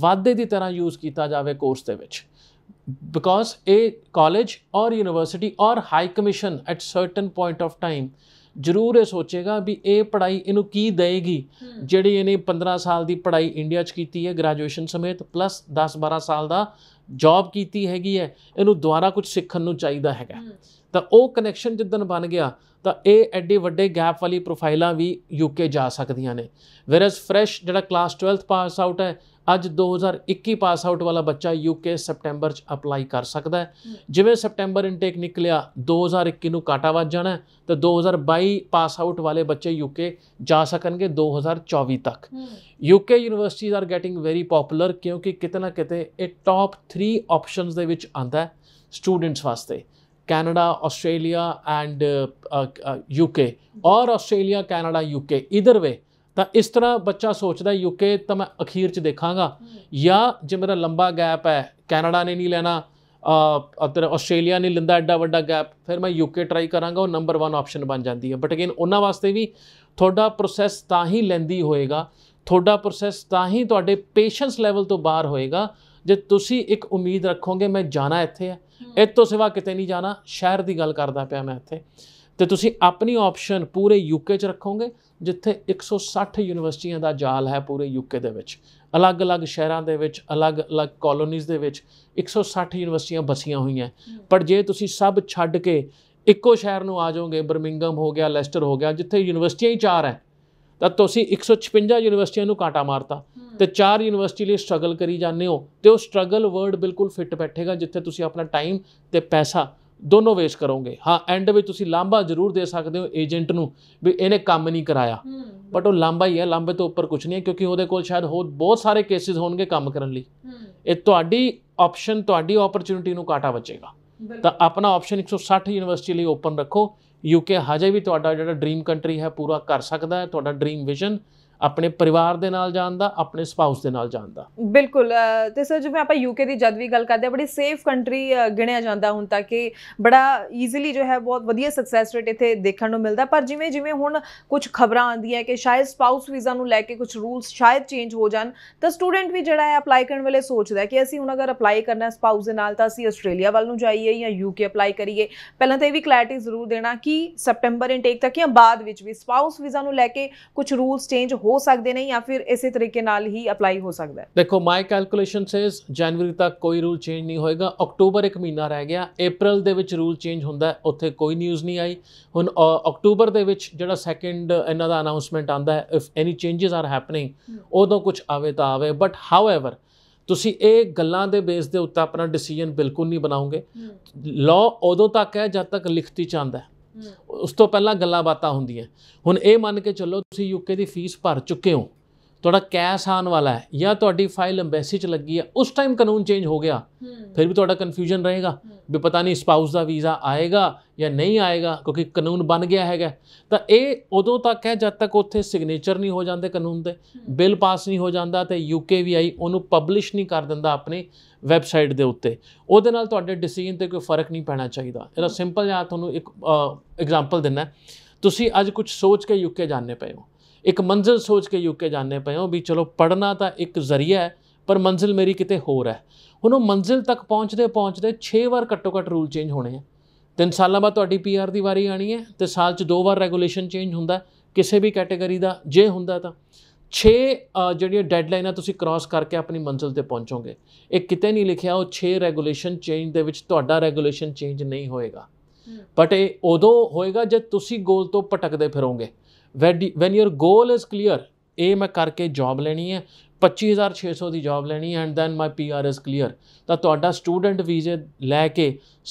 ਵਾਅਦੇ ਦੀ ਤਰ੍ਹਾਂ ਯੂਜ਼ ਕੀਤਾ ਜਾਵੇ ਕੋਰਸ ਦੇ ਵਿੱਚ ਬਿਕੋਜ਼ ਇਹ ਕਾਲਜ ਔਰ ਯੂਨੀਵਰਸਿਟੀ ਔਰ high commission at certain point of time ਜ਼ਰੂਰ ਇਹ ਸੋਚੇਗਾ ਵੀ ਇਹ ਪੜ੍ਹਾਈ ਇਹਨੂੰ ਕੀ ਦੇਏਗੀ ਜਿਹੜੀ ਇਹਨੇ 15 ਸਾਲ ਦੀ ਪੜ੍ਹਾਈ ਇੰਡੀਆ 'ਚ ਕੀਤੀ ਹੈ ਗ੍ਰੈਜੂਏਸ਼ਨ ਸਮੇਤ ਪਲੱਸ 10 12 ਸਾਲ ਦਾ ਜੌਬ ਕੀਤੀ ਹੈਗੀ ਹੈ ਇਹਨੂੰ ਦੁਬਾਰਾ ਕੁਝ ਸਿੱਖਣ ਨੂੰ ਚਾਹੀਦਾ ਹੈਗਾ ਤਾਂ ਉਹ ਕਨੈਕਸ਼ਨ ਜਿੱਦਨ ਬਣ ਗਿਆ ਤਾਂ ਇਹ ਐਡੇ ਵੱਡੇ ਗੈਪ ਵਾਲੀ ਪ੍ਰੋਫਾਈਲਾਂ ਵੀ ਯੂਕੇ ਜਾ ਸਕਦੀਆਂ ਨੇ ਵੇਰਸ ਫਰੈਸ਼ ਜਿਹੜਾ ਕਲਾਸ 12th ਪਾਸ ਆਊਟ ਹੈ ਅੱਜ 2021 ਪਾਸ ਆਊਟ ਵਾਲਾ ਬੱਚਾ ਯੂਕੇ ਸੈਪਟੈਂਬਰ ਚ ਅਪਲਾਈ ਕਰ ਸਕਦਾ ਹੈ ਜਿਵੇਂ ਸਪਟੈਂਬਰ ਇਨਟੇਕ ਨਿਕਲਿਆ 2021 ਨੂੰ ਕਾਟਾ ਵੱਜ ਜਾਣਾ ਤੇ 2022 ਪਾਸ ਆਊਟ ਵਾਲੇ ਬੱਚੇ ਯੂਕੇ ਜਾ ਸਕਣਗੇ 2024 ਤੱਕ UK universities are getting very popular ਕਿਉਂਕਿ ਕਿਤਨਾ ਕਿਤੇ ਇਹ ਟਾਪ 3 ਆਪਸ਼ਨਸ ਦੇ ਵਿੱਚ ਆਂਦਾ ਹੈ ਸਟੂਡੈਂਟਸ ਵਾਸਤੇ ਕੈਨੇਡਾ ਆਸਟ੍ਰੇਲੀਆ ਐਂਡ ਯੂਕੇ ਔਰ ਆਸਟ੍ਰੇਲੀਆ ਕੈਨੇਡਾ ਯੂਕੇ ਇਧਰ ਵੇ ਤਾਂ ਇਸ ਤਰ੍ਹਾਂ ਬੱਚਾ ਸੋਚਦਾ ਯੂਕੇ ਤਾਂ ਮੈਂ ਅਖੀਰ ਚ ਦੇਖਾਂਗਾ ਜਾਂ ਜੇ ਮੇਰਾ ਲੰਬਾ ਗੈਪ ਹੈ ਕੈਨੇਡਾ ਨੇ ਨਹੀਂ ਲੈਣਾ ਅ ਤੇ ਆਸਟ੍ਰੇਲੀਆ ਨੇ ਲਿੰਦਾ ਐਡਾ ਵੱਡਾ ਗੈਪ ਫਿਰ ਮੈਂ ਯੂਕੇ ਟਰਾਈ ਕਰਾਂਗਾ ਉਹ ਨੰਬਰ 1 ਆਪਸ਼ਨ ਬਣ ਜਾਂਦੀ ਹੈ ਬਟ ਅਗੇਨ ਉਹਨਾਂ ਵਾਸਤੇ ਵੀ ਤੁਹਾਡਾ ਪ੍ਰੋਸੈਸ ਤਾਂ ਹੀ ਲੈਂਦੀ ਹੋਏਗਾ ਤੁਹਾਡਾ ਪ੍ਰੋਸੈਸ ਤਾਂ ਹੀ ਤੁਹਾਡੇ ਪੇਸ਼ੈਂਸ ਲੈਵਲ ਤੋਂ ਬਾਹਰ ਹੋਏਗਾ ਜੇ ਤੁਸੀਂ ਇੱਕ ਉਮੀਦ ਰੱਖੋਗੇ ਮੈਂ ਜਾਣਾ ਇੱਥੇ ਹੈ ਇਸ ਤੋਂ ਸਿਵਾ ਕਿਤੇ ਨਹੀਂ ਜਾਣਾ ਸ਼ਹਿਰ ਦੀ ਗੱਲ ਕਰਦਾ ਪਿਆ ਮੈਂ ਇੱਥੇ ਤੇ ਤੁਸੀਂ ਆਪਣੀ ਆਪਸ਼ਨ ਪੂਰੇ ਯੂਕੇ 'ਚ ਰੱਖੋਗੇ ਜਿੱਥੇ 160 ਯੂਨੀਵਰਸਿਟੀਆਂ ਦਾ ਜਾਲ ਹੈ ਪੂਰੇ ਯੂਕੇ ਦੇ ਵਿੱਚ ਅਲੱਗ-ਅਲੱਗ ਸ਼ਹਿਰਾਂ ਦੇ ਵਿੱਚ ਅਲੱਗ-ਅਲੱਗ ਕਲੋਨੀਆਂ ਦੇ ਵਿੱਚ 160 ਯੂਨੀਵਰਸਿਟੀਆਂ ਬਸੀਆਂ ਹੋਈਆਂ ਪਰ ਜੇ ਤੁਸੀਂ ਸਭ ਛੱਡ ਕੇ ਇੱਕੋ ਸ਼ਹਿਰ ਨੂੰ ਆ ਜਾਓਗੇ ਬਰਮਿੰਗਮ ਹੋ ਗਿਆ ਲੈਸਟਰ ਹੋ ਗਿਆ ਜਿੱਥੇ ਯੂਨੀਵਰਸਿਟੀਆਂ ਹੀ ਚਾਰ ਹੈ ਤਾਂ ਤੁਸੀਂ 156 ਯੂਨੀਵਰਸਿਟੀਆਂ ਨੂੰ ਕਾਟਾ ਮਾਰਤਾ ਤੇ ਚਾਰ ਯੂਨੀਵਰਸਿਟੀ ਲਈ ਸਟਰਗਲ ਕਰੀ ਜਾਂਦੇ ਹੋ ਤੇ ਉਹ ਸਟਰਗਲ ਵਰਡ ਬਿਲਕੁਲ ਫਿੱਟ ਬੈਠੇਗਾ ਜਿੱਥੇ ਤੁਸੀਂ ਆਪਣਾ ਟਾਈਮ ਤੇ ਪੈਸਾ ਦੋਨੋਂ ਵੇਸ ਕਰੋਗੇ ਹਾਂ ਐਂਡ ਵਿੱਚ ਤੁਸੀਂ ਲਾਂਭਾ ਜ਼ਰੂਰ ਦੇ ਸਕਦੇ ਹੋ ਏਜੰਟ ਨੂੰ ਵੀ ਇਹਨੇ ਕੰਮ ਨਹੀਂ ਕਰਾਇਆ ਬਟ ਉਹ ਲਾਂਭਾ ਹੀ ਹੈ ਲਾਂਭੇ ਤੋਂ ਉੱਪਰ ਕੁਝ ਨਹੀਂ ਹੈ ਕਿਉਂਕਿ ਉਹਦੇ ਕੋਲ ਸ਼ਾਇਦ ਹੋਰ ਬਹੁਤ ਸਾਰੇ ਕੇਸਿਸ ਹੋਣਗੇ ਕੰਮ ਕਰਨ ਲਈ ਇਹ ਤੁਹਾਡੀ ਆਪਸ਼ਨ ਤੁਹਾਡੀ ਓਪਰਚ्युनिटी ਨੂੰ ਕਾਟਾ ਬਚੇਗਾ ਤਾਂ ਆਪਣਾ ਆਪਸ਼ਨ 160 ਯੂਨੀਵਰਸਿਟੀ ਲਈ ਓਪਨ ਰੱਖੋ ਯੂਕੇ ਹਜੇ ਵੀ ਤੁਹਾਡਾ ਜਿਹੜਾ ਡ੍ਰੀਮ ਕੰਟਰੀ ਹੈ ਪੂਰਾ ਕਰ ਸਕਦਾ ਹੈ ਤੁਹਾਡਾ ਡ੍ਰੀਮ ਵਿਜ਼ਨ ਆਪਣੇ ਪਰਿਵਾਰ ਦੇ ਨਾਲ ਜਾਂਦਾ ਆਪਣੇ ਸਪਾਊਸ ਦੇ ਨਾਲ ਜਾਂਦਾ ਬਿਲਕੁਲ ਤੇ ਸਰ ਜਿਵੇਂ ਆਪਾਂ ਯੂਕੇ ਦੀ ਜਦ ਵੀ ਗੱਲ ਕਰਦੇ ਆ ਬੜੀ ਸੇਫ ਕੰਟਰੀ ਗਿਣਿਆ ਜਾਂਦਾ ਹੁਣ ਤੱਕ ਕਿ ਬੜਾ ਈਜ਼ੀਲੀ ਜੋ ਹੈ ਬਹੁਤ ਵਧੀਆ ਸਕਸੈਸ ਰੇਟ ਇੱਥੇ ਦੇਖਣ ਨੂੰ ਮਿਲਦਾ ਪਰ ਜਿਵੇਂ ਜਿਵੇਂ ਹੁਣ ਕੁਝ ਖਬਰਾਂ ਆਉਂਦੀਆਂ ਕਿ ਸ਼ਾਇਦ ਸਪਾਊਸ ਵੀਜ਼ਾ ਨੂੰ ਲੈ ਕੇ ਕੁਝ ਰੂਲਸ ਸ਼ਾਇਦ ਚੇਂਜ ਹੋ ਜਾਣ ਤਾਂ ਸਟੂਡੈਂਟ ਵੀ ਜਿਹੜਾ ਹੈ ਅਪਲਾਈ ਕਰਨ ਵੇਲੇ ਸੋਚਦਾ ਕਿ ਅਸੀਂ ਹੁਣ ਅਗਰ ਅਪਲਾਈ ਕਰਨਾ ਸਪਾਊਸ ਦੇ ਨਾਲ ਤਾਂ ਅਸੀਂ ਆਸਟ੍ਰੇਲੀਆ ਵੱਲ ਨੂੰ ਜਾਈਏ ਜਾਂ ਯੂਕੇ ਅਪਲਾਈ ਕਰੀਏ ਪਹਿਲਾਂ ਤਾਂ ਇਹ ਵੀ ਕਲੈਰਿਟੀ ਜ਼ਰੂਰ ਦੇਣਾ ਕਿ ਸਪਟੈਂਬਰ ਇਨਟੇਕ ਤੱਕ ਜਾਂ ਬਾਅਦ ਵਿੱਚ ਵੀ ਸਪਾਊਸ ਵੀਜ਼ਾ ਨੂੰ ਲੈ ਕੇ ਕੁਝ ਰੂਲਸ ਚੇਂਜ ਹੋ ਸਕਦੇ ਨੇ ਜਾਂ ਫਿਰ ਇਸੇ ਤਰੀਕੇ ਨਾਲ ਹੀ ਅਪਲਾਈ ਹੋ ਸਕਦਾ ਹੈ ਦੇਖੋ ਮਾਈ ਕੈਲਕੂਲੇਸ਼ਨ ਸੇਜ਼ ਜਨਵਰੀ ਤੱਕ ਕੋਈ ਰੂਲ ਚੇਂਜ ਨਹੀਂ ਹੋਏਗਾ ਅਕਤੂਬਰ ਇੱਕ ਮਹੀਨਾ ਰਹਿ ਗਿਆ April ਦੇ ਵਿੱਚ ਰੂਲ ਚੇਂਜ ਹੁੰਦਾ ਉੱਥੇ ਕੋਈ ਨਿਊਜ਼ ਨਹੀਂ ਆਈ ਹੁਣ ਅਕਤੂਬਰ ਦੇ ਵਿੱਚ ਜਿਹੜਾ ਸੈਕੰਡ ਇਹਨਾਂ ਦਾ ਅਨਾਉਂਸਮੈਂਟ ਆਂਦਾ ਹੈ if any changes are happening ਉਦੋਂ ਕੁਝ ਆਵੇ ਤਾਂ ਆਵੇ ਬਟ ਹਾਊਐਵਰ ਤੁਸੀਂ ਇਹ ਗੱਲਾਂ ਦੇ ਬੇਸ ਦੇ ਉੱਤੇ ਆਪਣਾ ਡਿਸੀਜਨ ਬਿਲਕੁਲ ਨਹੀਂ ਬਣਾਉਂਗੇ ਲਾਅ ਉਦੋਂ ਤੱਕ ਹੈ ਜਦ ਤੱਕ ਲਿਖਤੀ ਚਾਹੁੰਦਾ ਹੈ ਉਸ ਤੋਂ ਪਹਿਲਾਂ ਗੱਲਾਂ ਬਾਤਾਂ ਹੁੰਦੀਆਂ ਹੁਣ ਇਹ ਮੰਨ ਕੇ ਚੱਲੋ ਤੁਸੀਂ ਯੂਕੇ ਦੀ ਫੀਸ ਭਰ ਚੁੱਕੇ ਹੋ ਤੁਹਾਡਾ ਕੈਸ਼ ਆਉਣ ਵਾਲਾ ਹੈ ਜਾਂ ਤੁਹਾਡੀ ਫਾਈਲ ਐਮਬੈਸੀ 'ਚ ਲੱਗੀ ਹੈ ਉਸ ਟਾਈਮ ਕਾਨੂੰਨ ਚੇਂਜ ਹੋ ਗਿਆ ਫਿਰ ਵੀ ਤੁਹਾਡਾ ਕਨਫਿਊਜ਼ਨ ਰਹੇਗਾ ਵੀ ਪਤਾ ਨਹੀਂ ਸਪਾਊਸ ਦਾ ਵੀਜ਼ਾ ਆਏਗਾ ਜਾਂ ਨਹੀਂ ਆਏਗਾ ਕਿਉਂਕਿ ਕਾਨੂੰਨ ਬਣ ਗਿਆ ਹੈਗਾ ਤਾਂ ਇਹ ਉਦੋਂ ਤੱਕ ਹੈ ਜਦ ਤੱਕ ਉੱਥੇ ਸਿਗਨੇਚਰ ਨਹੀਂ ਹੋ ਜਾਂਦੇ ਕਾਨੂੰਨ ਦੇ ਬਿੱਲ ਪਾਸ ਨਹੀਂ ਹੋ ਜਾਂਦਾ ਤੇ ਯੂਕੇ ਵੀ ਆਈ ਉਹਨੂੰ ਪਬਲਿਸ਼ ਨਹੀਂ ਕਰ ਦਿੰਦਾ ਆਪਣੇ ਵੈਬਸਾਈਟ ਦੇ ਉੱਤੇ ਉਹਦੇ ਨਾਲ ਤੁਹਾਡੇ ਡਿਸੀਜਨ ਤੇ ਕੋਈ ਫਰਕ ਨਹੀਂ ਪੈਣਾ ਚਾਹੀਦਾ ਇਹਦਾ ਸਿੰਪਲ ਜਿਹਾ ਤੁਹਾਨੂੰ ਇੱਕ ਐਗਜ਼ਾਮਪਲ ਦਿੰਨਾ ਤੁਸੀਂ ਅੱਜ ਕੁਝ ਸੋਚ ਕੇ ਯੂਕੇ ਜਾਣੇ ਪਏ ਹੋ ਇੱਕ ਮੰਜ਼ਿਲ ਸੋਚ ਕੇ ਯੂਕੇ ਜਾਣੇ ਪਏ ਹੋ ਵੀ ਚਲੋ ਪੜਨਾ ਤਾਂ ਇੱਕ ਜ਼ਰੀਆ ਹੈ ਪਰ ਮੰਜ਼ਿਲ ਮੇਰੀ ਕਿਤੇ ਹੋਰ ਹੈ ਹੁਣ ਉਹ ਮੰਜ਼ਿਲ ਤੱਕ ਪਹੁੰਚਦੇ ਪਹੁੰਚਦੇ 6 ਵਾਰ ਘੱਟੋ ਘੱਟ ਰੂਲ ਚੇਂਜ ਹੋਣੇ ਆ ਤਿੰਨ ਸਾਲਾਂ ਬਾਅਦ ਤੁਹਾਡੀ ਪੀਆਰ ਦੀ ਵਾਰੀ ਆਣੀ ਹੈ ਤੇ ਸਾਲ 'ਚ ਦੋ ਵਾਰ ਰੈਗੂਲੇਸ਼ਨ ਚੇਂਜ ਹੁੰਦਾ ਕਿਸੇ ਵੀ ਕੈਟਾਗਰੀ ਦਾ ਜੇ ਹੁੰਦਾ ਤਾਂ 6 ਜਿਹੜੀਆਂ ਡੈਡਲਾਈਨਾਂ ਤੁਸੀਂ ਕ੍ਰਾਸ ਕਰਕੇ ਆਪਣੀ ਮੰਜ਼ਿਲ ਤੇ ਪਹੁੰਚੋਗੇ ਇਹ ਕਿਤੇ ਨਹੀਂ ਲਿਖਿਆ ਉਹ 6 ਰੈਗੂਲੇਸ਼ਨ ਚੇਂਜ ਦੇ ਵਿੱਚ ਤੁਹਾਡਾ ਰੈਗੂਲੇਸ਼ਨ ਚੇਂਜ ਨਹੀਂ ਹੋਏਗਾ ਬਟ ਇਹ ਉਦੋਂ ਹੋਏਗਾ ਜਦ ਤੁਸੀਂ ਗੋਲ ਤੋਂ ਭਟਕਦੇ ਫਿਰੋਗੇ when your goal is clear ਇਹ ਮੈਂ ਕਰਕੇ ਜੌਬ ਲੈਣੀ ਹੈ 25600 ਦੀ ਜੌਬ ਲੈਣੀ and then my PR is clear ਤਾਂ ਤੁਹਾਡਾ ਸਟੂਡੈਂਟ ਵੀਜ਼ੇ ਲੈ ਕੇ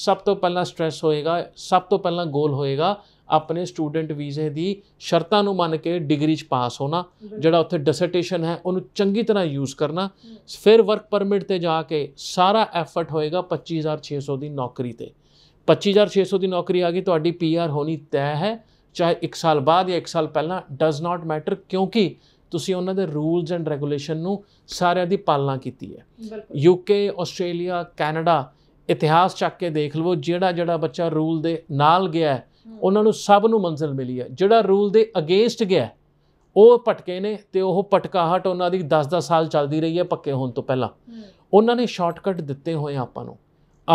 ਸਭ ਤੋਂ ਪਹਿਲਾਂ ਸਟ्रेस ਹੋਏਗਾ ਸਭ ਤੋਂ ਪਹਿਲਾਂ ਗੋਲ ਹੋਏਗਾ ਆਪਣੇ ਸਟੂਡੈਂਟ ਵੀਜ਼ੇ ਦੀ ਸ਼ਰਤਾਂ ਨੂੰ ਮੰਨ ਕੇ ਡਿਗਰੀ 'ਚ ਪਾਸ ਹੋਣਾ ਜਿਹੜਾ ਉੱਥੇ ਡਿਸਰਟੇਸ਼ਨ ਹੈ ਉਹਨੂੰ ਚੰਗੀ ਤਰ੍ਹਾਂ ਯੂਜ਼ ਕਰਨਾ ਫਿਰ ਵਰਕ ਪਰਮਿਟ ਤੇ ਜਾ ਕੇ ਸਾਰਾ ਐਫਰਟ ਹੋਏਗਾ 25600 ਦੀ ਨੌਕਰੀ ਤੇ 25600 ਦੀ ਨੌਕਰੀ ਆ ਗਈ ਤੁਹਾਡੀ ਪੀਆਰ ਹੋਣੀ ਤੈਅ ਹੈ ਚਾਹੇ 1 ਸਾਲ ਬਾਅਦ ਜਾਂ 1 ਸਾਲ ਪਹਿਲਾਂ ਡਸ ਨਾਟ ਮੈਟਰ ਕਿਉਂਕਿ ਤੁਸੀਂ ਉਹਨਾਂ ਦੇ ਰੂਲਸ ਐਂਡ ਰੈਗੂਲੇਸ਼ਨ ਨੂੰ ਸਾਰਿਆਂ ਦੀ ਪਾਲਣਾ ਕੀਤੀ ਹੈ ਯੂਕੇ ਆਸਟ੍ਰੇਲੀਆ ਕੈਨੇਡਾ ਇਤਿਹਾਸ ਚੱਕ ਕੇ ਦੇਖ ਲਵੋ ਜਿਹੜਾ ਜਿਹੜਾ ਬੱਚਾ ਰੂਲ ਦੇ ਨਾਲ ਗਿਆ ਉਹਨਾਂ ਨੂੰ ਸਭ ਨੂੰ ਮੰਜ਼ਿਲ ਮਿਲੀ ਹੈ ਜਿਹੜਾ ਰੂਲ ਦੇ ਅਗੇਂਸਟ ਗਿਆ ਉਹ ਪਟਕੇ ਨੇ ਤੇ ਉਹ ਪਟਕਾਹਟ ਉਹਨਾਂ ਦੀ 10-10 ਸਾਲ ਚੱਲਦੀ ਰਹੀ ਹੈ ਪੱਕੇ ਹੋਣ ਤੋਂ ਪਹਿਲਾਂ ਉਹਨਾਂ ਨੇ ਸ਼ਾਰਟਕਟ ਦਿੱਤੇ ਹੋਏ ਆਪਾਂ ਨੂੰ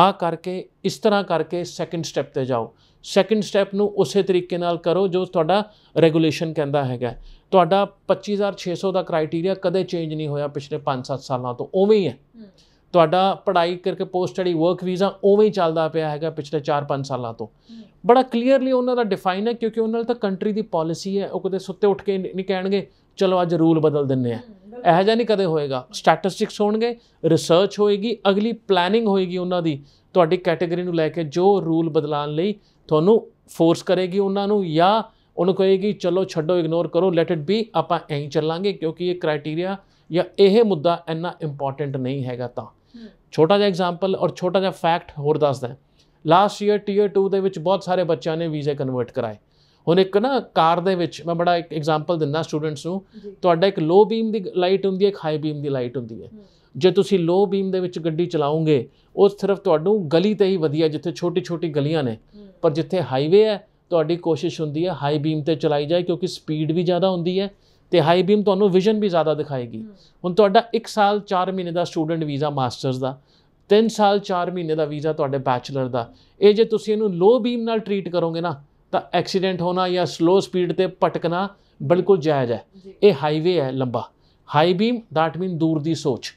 ਆ ਕਰਕੇ ਇਸ ਤਰ੍ਹਾਂ ਕਰਕੇ ਸੈਕੰਡ ਸਟੈਪ ਤੇ ਜਾਓ ਸੈਕੰਡ ਸਟੈਪ ਨੂੰ ਉਸੇ ਤਰੀਕੇ ਨਾਲ ਕਰੋ ਜੋ ਤੁਹਾਡਾ ਰੈਗੂਲੇਸ਼ਨ ਕਹਿੰਦਾ ਹੈਗਾ ਤੁਹਾਡਾ 25600 ਦਾ ਕ੍ਰਾਈਟੇਰੀਆ ਕਦੇ ਚੇਂਜ ਨਹੀਂ ਹੋਇਆ ਪਿਛਲੇ 5-7 ਸਾਲਾਂ ਤੋਂ ਉਵੇਂ ਹੀ ਹੈ ਤੁਹਾਡਾ ਪੜ੍ਹਾਈ ਕਰਕੇ ਪੋਸਟ ਸਟੱਡੀ ਵਰਕ ਵੀਜ਼ਾ ਉਵੇਂ ਹੀ ਚੱਲਦਾ ਪਿਆ ਹੈਗਾ ਪਿਛਲੇ 4-5 ਸਾਲਾਂ ਤੋਂ ਬੜਾ ਕਲੀਅਰਲੀ ਉਹਨਾਂ ਦਾ ਡਿਫਾਈਨ ਹੈ ਕਿਉਂਕਿ ਉਹਨਾਂ ਤਾਂ ਕੰਟਰੀ ਦੀ ਪਾਲਿਸੀ ਹੈ ਉਹ ਕਦੇ ਸੁੱਤੇ ਉੱਠ ਕੇ ਨਹੀਂ ਕਹਿਣਗੇ ਚਲੋ ਅੱਜ ਰੂਲ ਬਦਲ ਦਿੰਨੇ ਆ ਇਹੋ ਜਿਹਾ ਨਹੀਂ ਕਦੇ ਹੋਏਗਾ ਸਟੈਟਿਸਟਿਕਸ ਹੋਣਗੇ ਰਿਸਰਚ ਹੋਏਗੀ ਅਗਲੀ ਪਲੈਨਿੰਗ ਹੋਏਗੀ ਉਹਨਾਂ ਦੀ ਤੁਹਾਡੀ ਕੈਟਾਗਰੀ ਨੂੰ ਲੈ ਕੇ ਜੋ ਰੂਲ ਬਦਲਾਣ ਲਈ ਤੁਹਾਨੂੰ ਫੋਰਸ ਕਰੇਗੀ ਉਹਨਾਂ ਨੂੰ ਜਾਂ ਉਹਨੂੰ ਕਹੇਗੀ ਚਲੋ ਛੱਡੋ ਇਗਨੋਰ ਕਰੋ ਲੈਟ ਇਟ ਬੀ ਆਪਾਂ ਐਂ ਚੱਲਾਂਗੇ ਕਿਉਂਕਿ ਇਹ ਕ੍ਰਾਈਟੇਰੀਆ ਜਾਂ ਇਹ ਮੁੱਦਾ ਇੰਨਾ ਇੰਪੋਰਟੈਂਟ ਨਹੀਂ ਹੈਗਾ ਤਾਂ ਛੋਟਾ ਜਿਹਾ ਐਗਜ਼ਾਮਪਲ ਔਰ ਛੋਟਾ ਜਿਹਾ ਫੈਕਟ ਹੋਰ ਦੱਸਦਾ ਲਾਸਟ ਈਅਰ ਟੀਅਰ 2 ਦੇ ਵਿੱਚ ਬਹੁਤ ਸਾਰੇ ਬੱਚਿਆਂ ਨੇ ਵੀਜ਼ਾ ਕਨਵਰਟ ਕਰਾਏ ਹੁਣ ਇੱਕ ਨਾ ਕਾਰ ਦੇ ਵਿੱਚ ਮੈਂ ਬੜਾ ਇੱਕ ਐਗਜ਼ਾਮਪਲ ਦਿੰਦਾ ਸਟੂਡੈਂਟਸ ਨੂੰ ਤੁਹਾਡਾ ਇੱਕ ਲੋ ਬੀਮ ਦੀ ਲਾਈਟ ਹੁੰਦੀ ਹੈ ਇੱਕ ਹਾਈ ਬੀਮ ਦੀ ਲਾਈਟ ਹੁੰਦੀ ਹੈ ਜੇ ਤੁਸੀਂ ਲੋ ਬੀਮ ਦੇ ਵਿੱਚ ਗੱਡੀ ਚਲਾਉਂਗੇ ਉਹ ਸਿਰਫ ਤੁਹਾਨੂੰ ਗਲੀ ਤੇ ਹੀ ਵਧੀਆ ਜਿੱਥੇ ਛੋਟੀ ਛੋਟੀ ਗਲੀਆਂ ਨੇ ਪਰ ਜਿੱਥੇ ਹਾਈਵੇ ਹੈ ਤੁਹਾਡੀ ਕੋਸ਼ਿਸ਼ ਹੁੰਦੀ ਹੈ ਹਾਈ ਬੀਮ ਤੇ ਚਲਾਈ ਜਾਏ ਕਿਉਂਕਿ ਸਪੀਡ ਵੀ ਜ਼ਿਆਦਾ ਹੁੰਦੀ ਹੈ ਤੇ ਹਾਈ ਬੀਮ ਤੁਹਾਨੂੰ ਵਿਜ਼ਨ ਵੀ ਜ਼ਿਆਦਾ ਦਿਖਾਏਗੀ ਹੁਣ ਤੁਹਾਡਾ 1 ਸਾਲ 4 ਮਹੀਨੇ ਦਾ ਸਟੂਡੈਂਟ ਵੀਜ਼ਾ ਮਾਸਟਰਸ ਦਾ 3 ਸਾਲ 4 ਮਹੀਨੇ ਦਾ ਵੀਜ਼ਾ ਤੁਹਾਡੇ ਬੈਚਲਰ ਦਾ ਇਹ ਜੇ ਤੁਸੀਂ ਇਹਨੂੰ ਲੋ ਬੀਮ ਨਾਲ ਟ੍ਰੀਟ ਕਰੋਗੇ ਨਾ ਤਾਂ ਐਕਸੀਡੈਂਟ ਹੋਣਾ ਜਾਂ ਸਲੋ ਸਪੀਡ ਤੇ ਪਟਕਣਾ ਬਿਲਕੁਲ ਜਾਇਜ਼ ਹੈ ਇਹ ਹਾਈਵੇ ਹੈ ਲੰਬਾ ਹਾਈ ਬੀਮ ਥੈਟ ਮੀਨ ਦੂਰ ਦੀ ਸੋਚ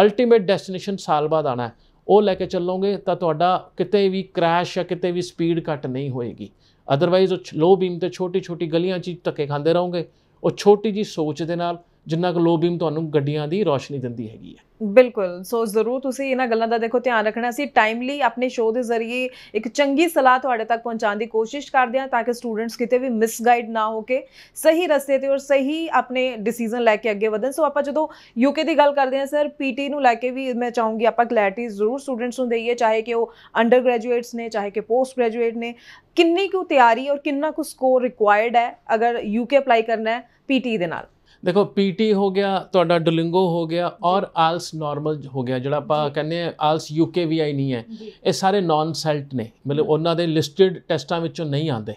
ਅਲਟੀਮੇਟ ਡੈਸਟੀਨੇਸ਼ਨ ਸਾਲ ਬਾਅਦ ਆਣਾ ਉਹ ਲੈ ਕੇ ਚੱਲੋਗੇ ਤਾਂ ਤੁਹਾਡਾ ਕਿਤੇ ਵੀ ਕ੍ਰੈਸ਼ ਜਾਂ ਕਿਤੇ ਵੀ ਸਪੀਡ ਕੱਟ ਨਹੀਂ ਹੋਏਗੀ ਅਦਰਵਾਈਜ਼ ਉਹ ਲੋ ਬੀਮ ਤੇ ਛੋਟੀ ਛੋਟੀ ਗਲੀਆਂ 'ਚ ਧੱਕੇ ਖਾਂਦੇ ਰਹੋਗੇ ਉਹ ਛੋਟੀ ਜੀ ਸੋਚ ਦੇ ਨਾਲ ਜਿੰਨਾ ਕੁ ਲੋ ਬੀਮ ਤੁਹਾਨੂੰ ਗੱਡੀਆਂ ਦੀ ਰੋਸ਼ਨੀ ਦਿੰਦੀ ਹੈਗੀ ਹੈ ਬਿਲਕੁਲ ਸੋ ਜ਼ਰੂਰ ਤੁਸੀਂ ਇਹਨਾਂ ਗੱਲਾਂ ਦਾ ਦੇਖੋ ਧਿਆਨ ਰੱਖਣਾ ਸੀ ਟਾਈਮਲੀ ਆਪਣੇ ਸ਼ੋਅ ਦੇ ਜ਼ਰੀਏ ਇੱਕ ਚੰਗੀ ਸਲਾਹ ਤੁਹਾਡੇ ਤੱਕ ਪਹੁੰਚਾਉਣ ਦੀ ਕੋਸ਼ਿਸ਼ ਕਰਦੇ ਹਾਂ ਤਾਂ ਕਿ ਸਟੂਡੈਂਟਸ ਕਿਤੇ ਵੀ ਮਿਸਗਾਈਡ ਨਾ ਹੋ ਕੇ ਸਹੀ ਰਸਤੇ ਤੇ ਔਰ ਸਹੀ ਆਪਣੇ ਡਿਸੀਜਨ ਲੈ ਕੇ ਅੱਗੇ ਵਧਣ ਸੋ ਆਪਾਂ ਜਦੋਂ ਯੂਕੇ ਦੀ ਗੱਲ ਕਰਦੇ ਹਾਂ ਸਰ ਪੀਟੀ ਨੂੰ ਲੈ ਕੇ ਵੀ ਮੈਂ ਚਾਹੂੰਗੀ ਆਪਾਂ ਕਲੈਰਿਟੀ ਜ਼ਰੂਰ ਸਟੂਡੈਂਟਸ ਨੂੰ ਦਈਏ ਚਾਹੇ ਕਿ ਉਹ ਅੰਡਰ ਗ੍ਰੈਜੂਏਟਸ ਨੇ ਚਾਹੇ ਕਿ ਪੋਸਟ ਗ੍ਰੈਜੂਏਟ ਨੇ ਕਿੰਨੀ ਕੁ ਤਿਆਰੀ ਔਰ ਕਿੰਨਾ ਕੁ ਸਕੋਰ ਰਿਕੁਆਇਰਡ ਹੈ ਅਗਰ ਯੂਕੇ ਅਪਲਾਈ ਕਰਨਾ ਹੈ ਪੀਟੀ ਦੇ ਨਾਲ ਦੇਖੋ ਪੀਟੀ ਹੋ ਗਿਆ ਤੁਹਾਡਾ ਡੁਲਿੰਗੋ ਹੋ ਗਿਆ ਔਰ ਆਲਸ ਨਾਰਮਲ ਹੋ ਗਿਆ ਜਿਹੜਾ ਆਪਾਂ ਕਹਿੰਦੇ ਆ ਆਲਸ ਯੂਕੇ ਵੀਆਈ ਨਹੀਂ ਹੈ ਇਹ ਸਾਰੇ ਨਾਨ ਸੈਲਟ ਨੇ ਮਤਲਬ ਉਹਨਾਂ ਦੇ ਲਿਸਟਡ ਟੈਸਟਾਂ ਵਿੱਚੋਂ ਨਹੀਂ ਆਉਂਦੇ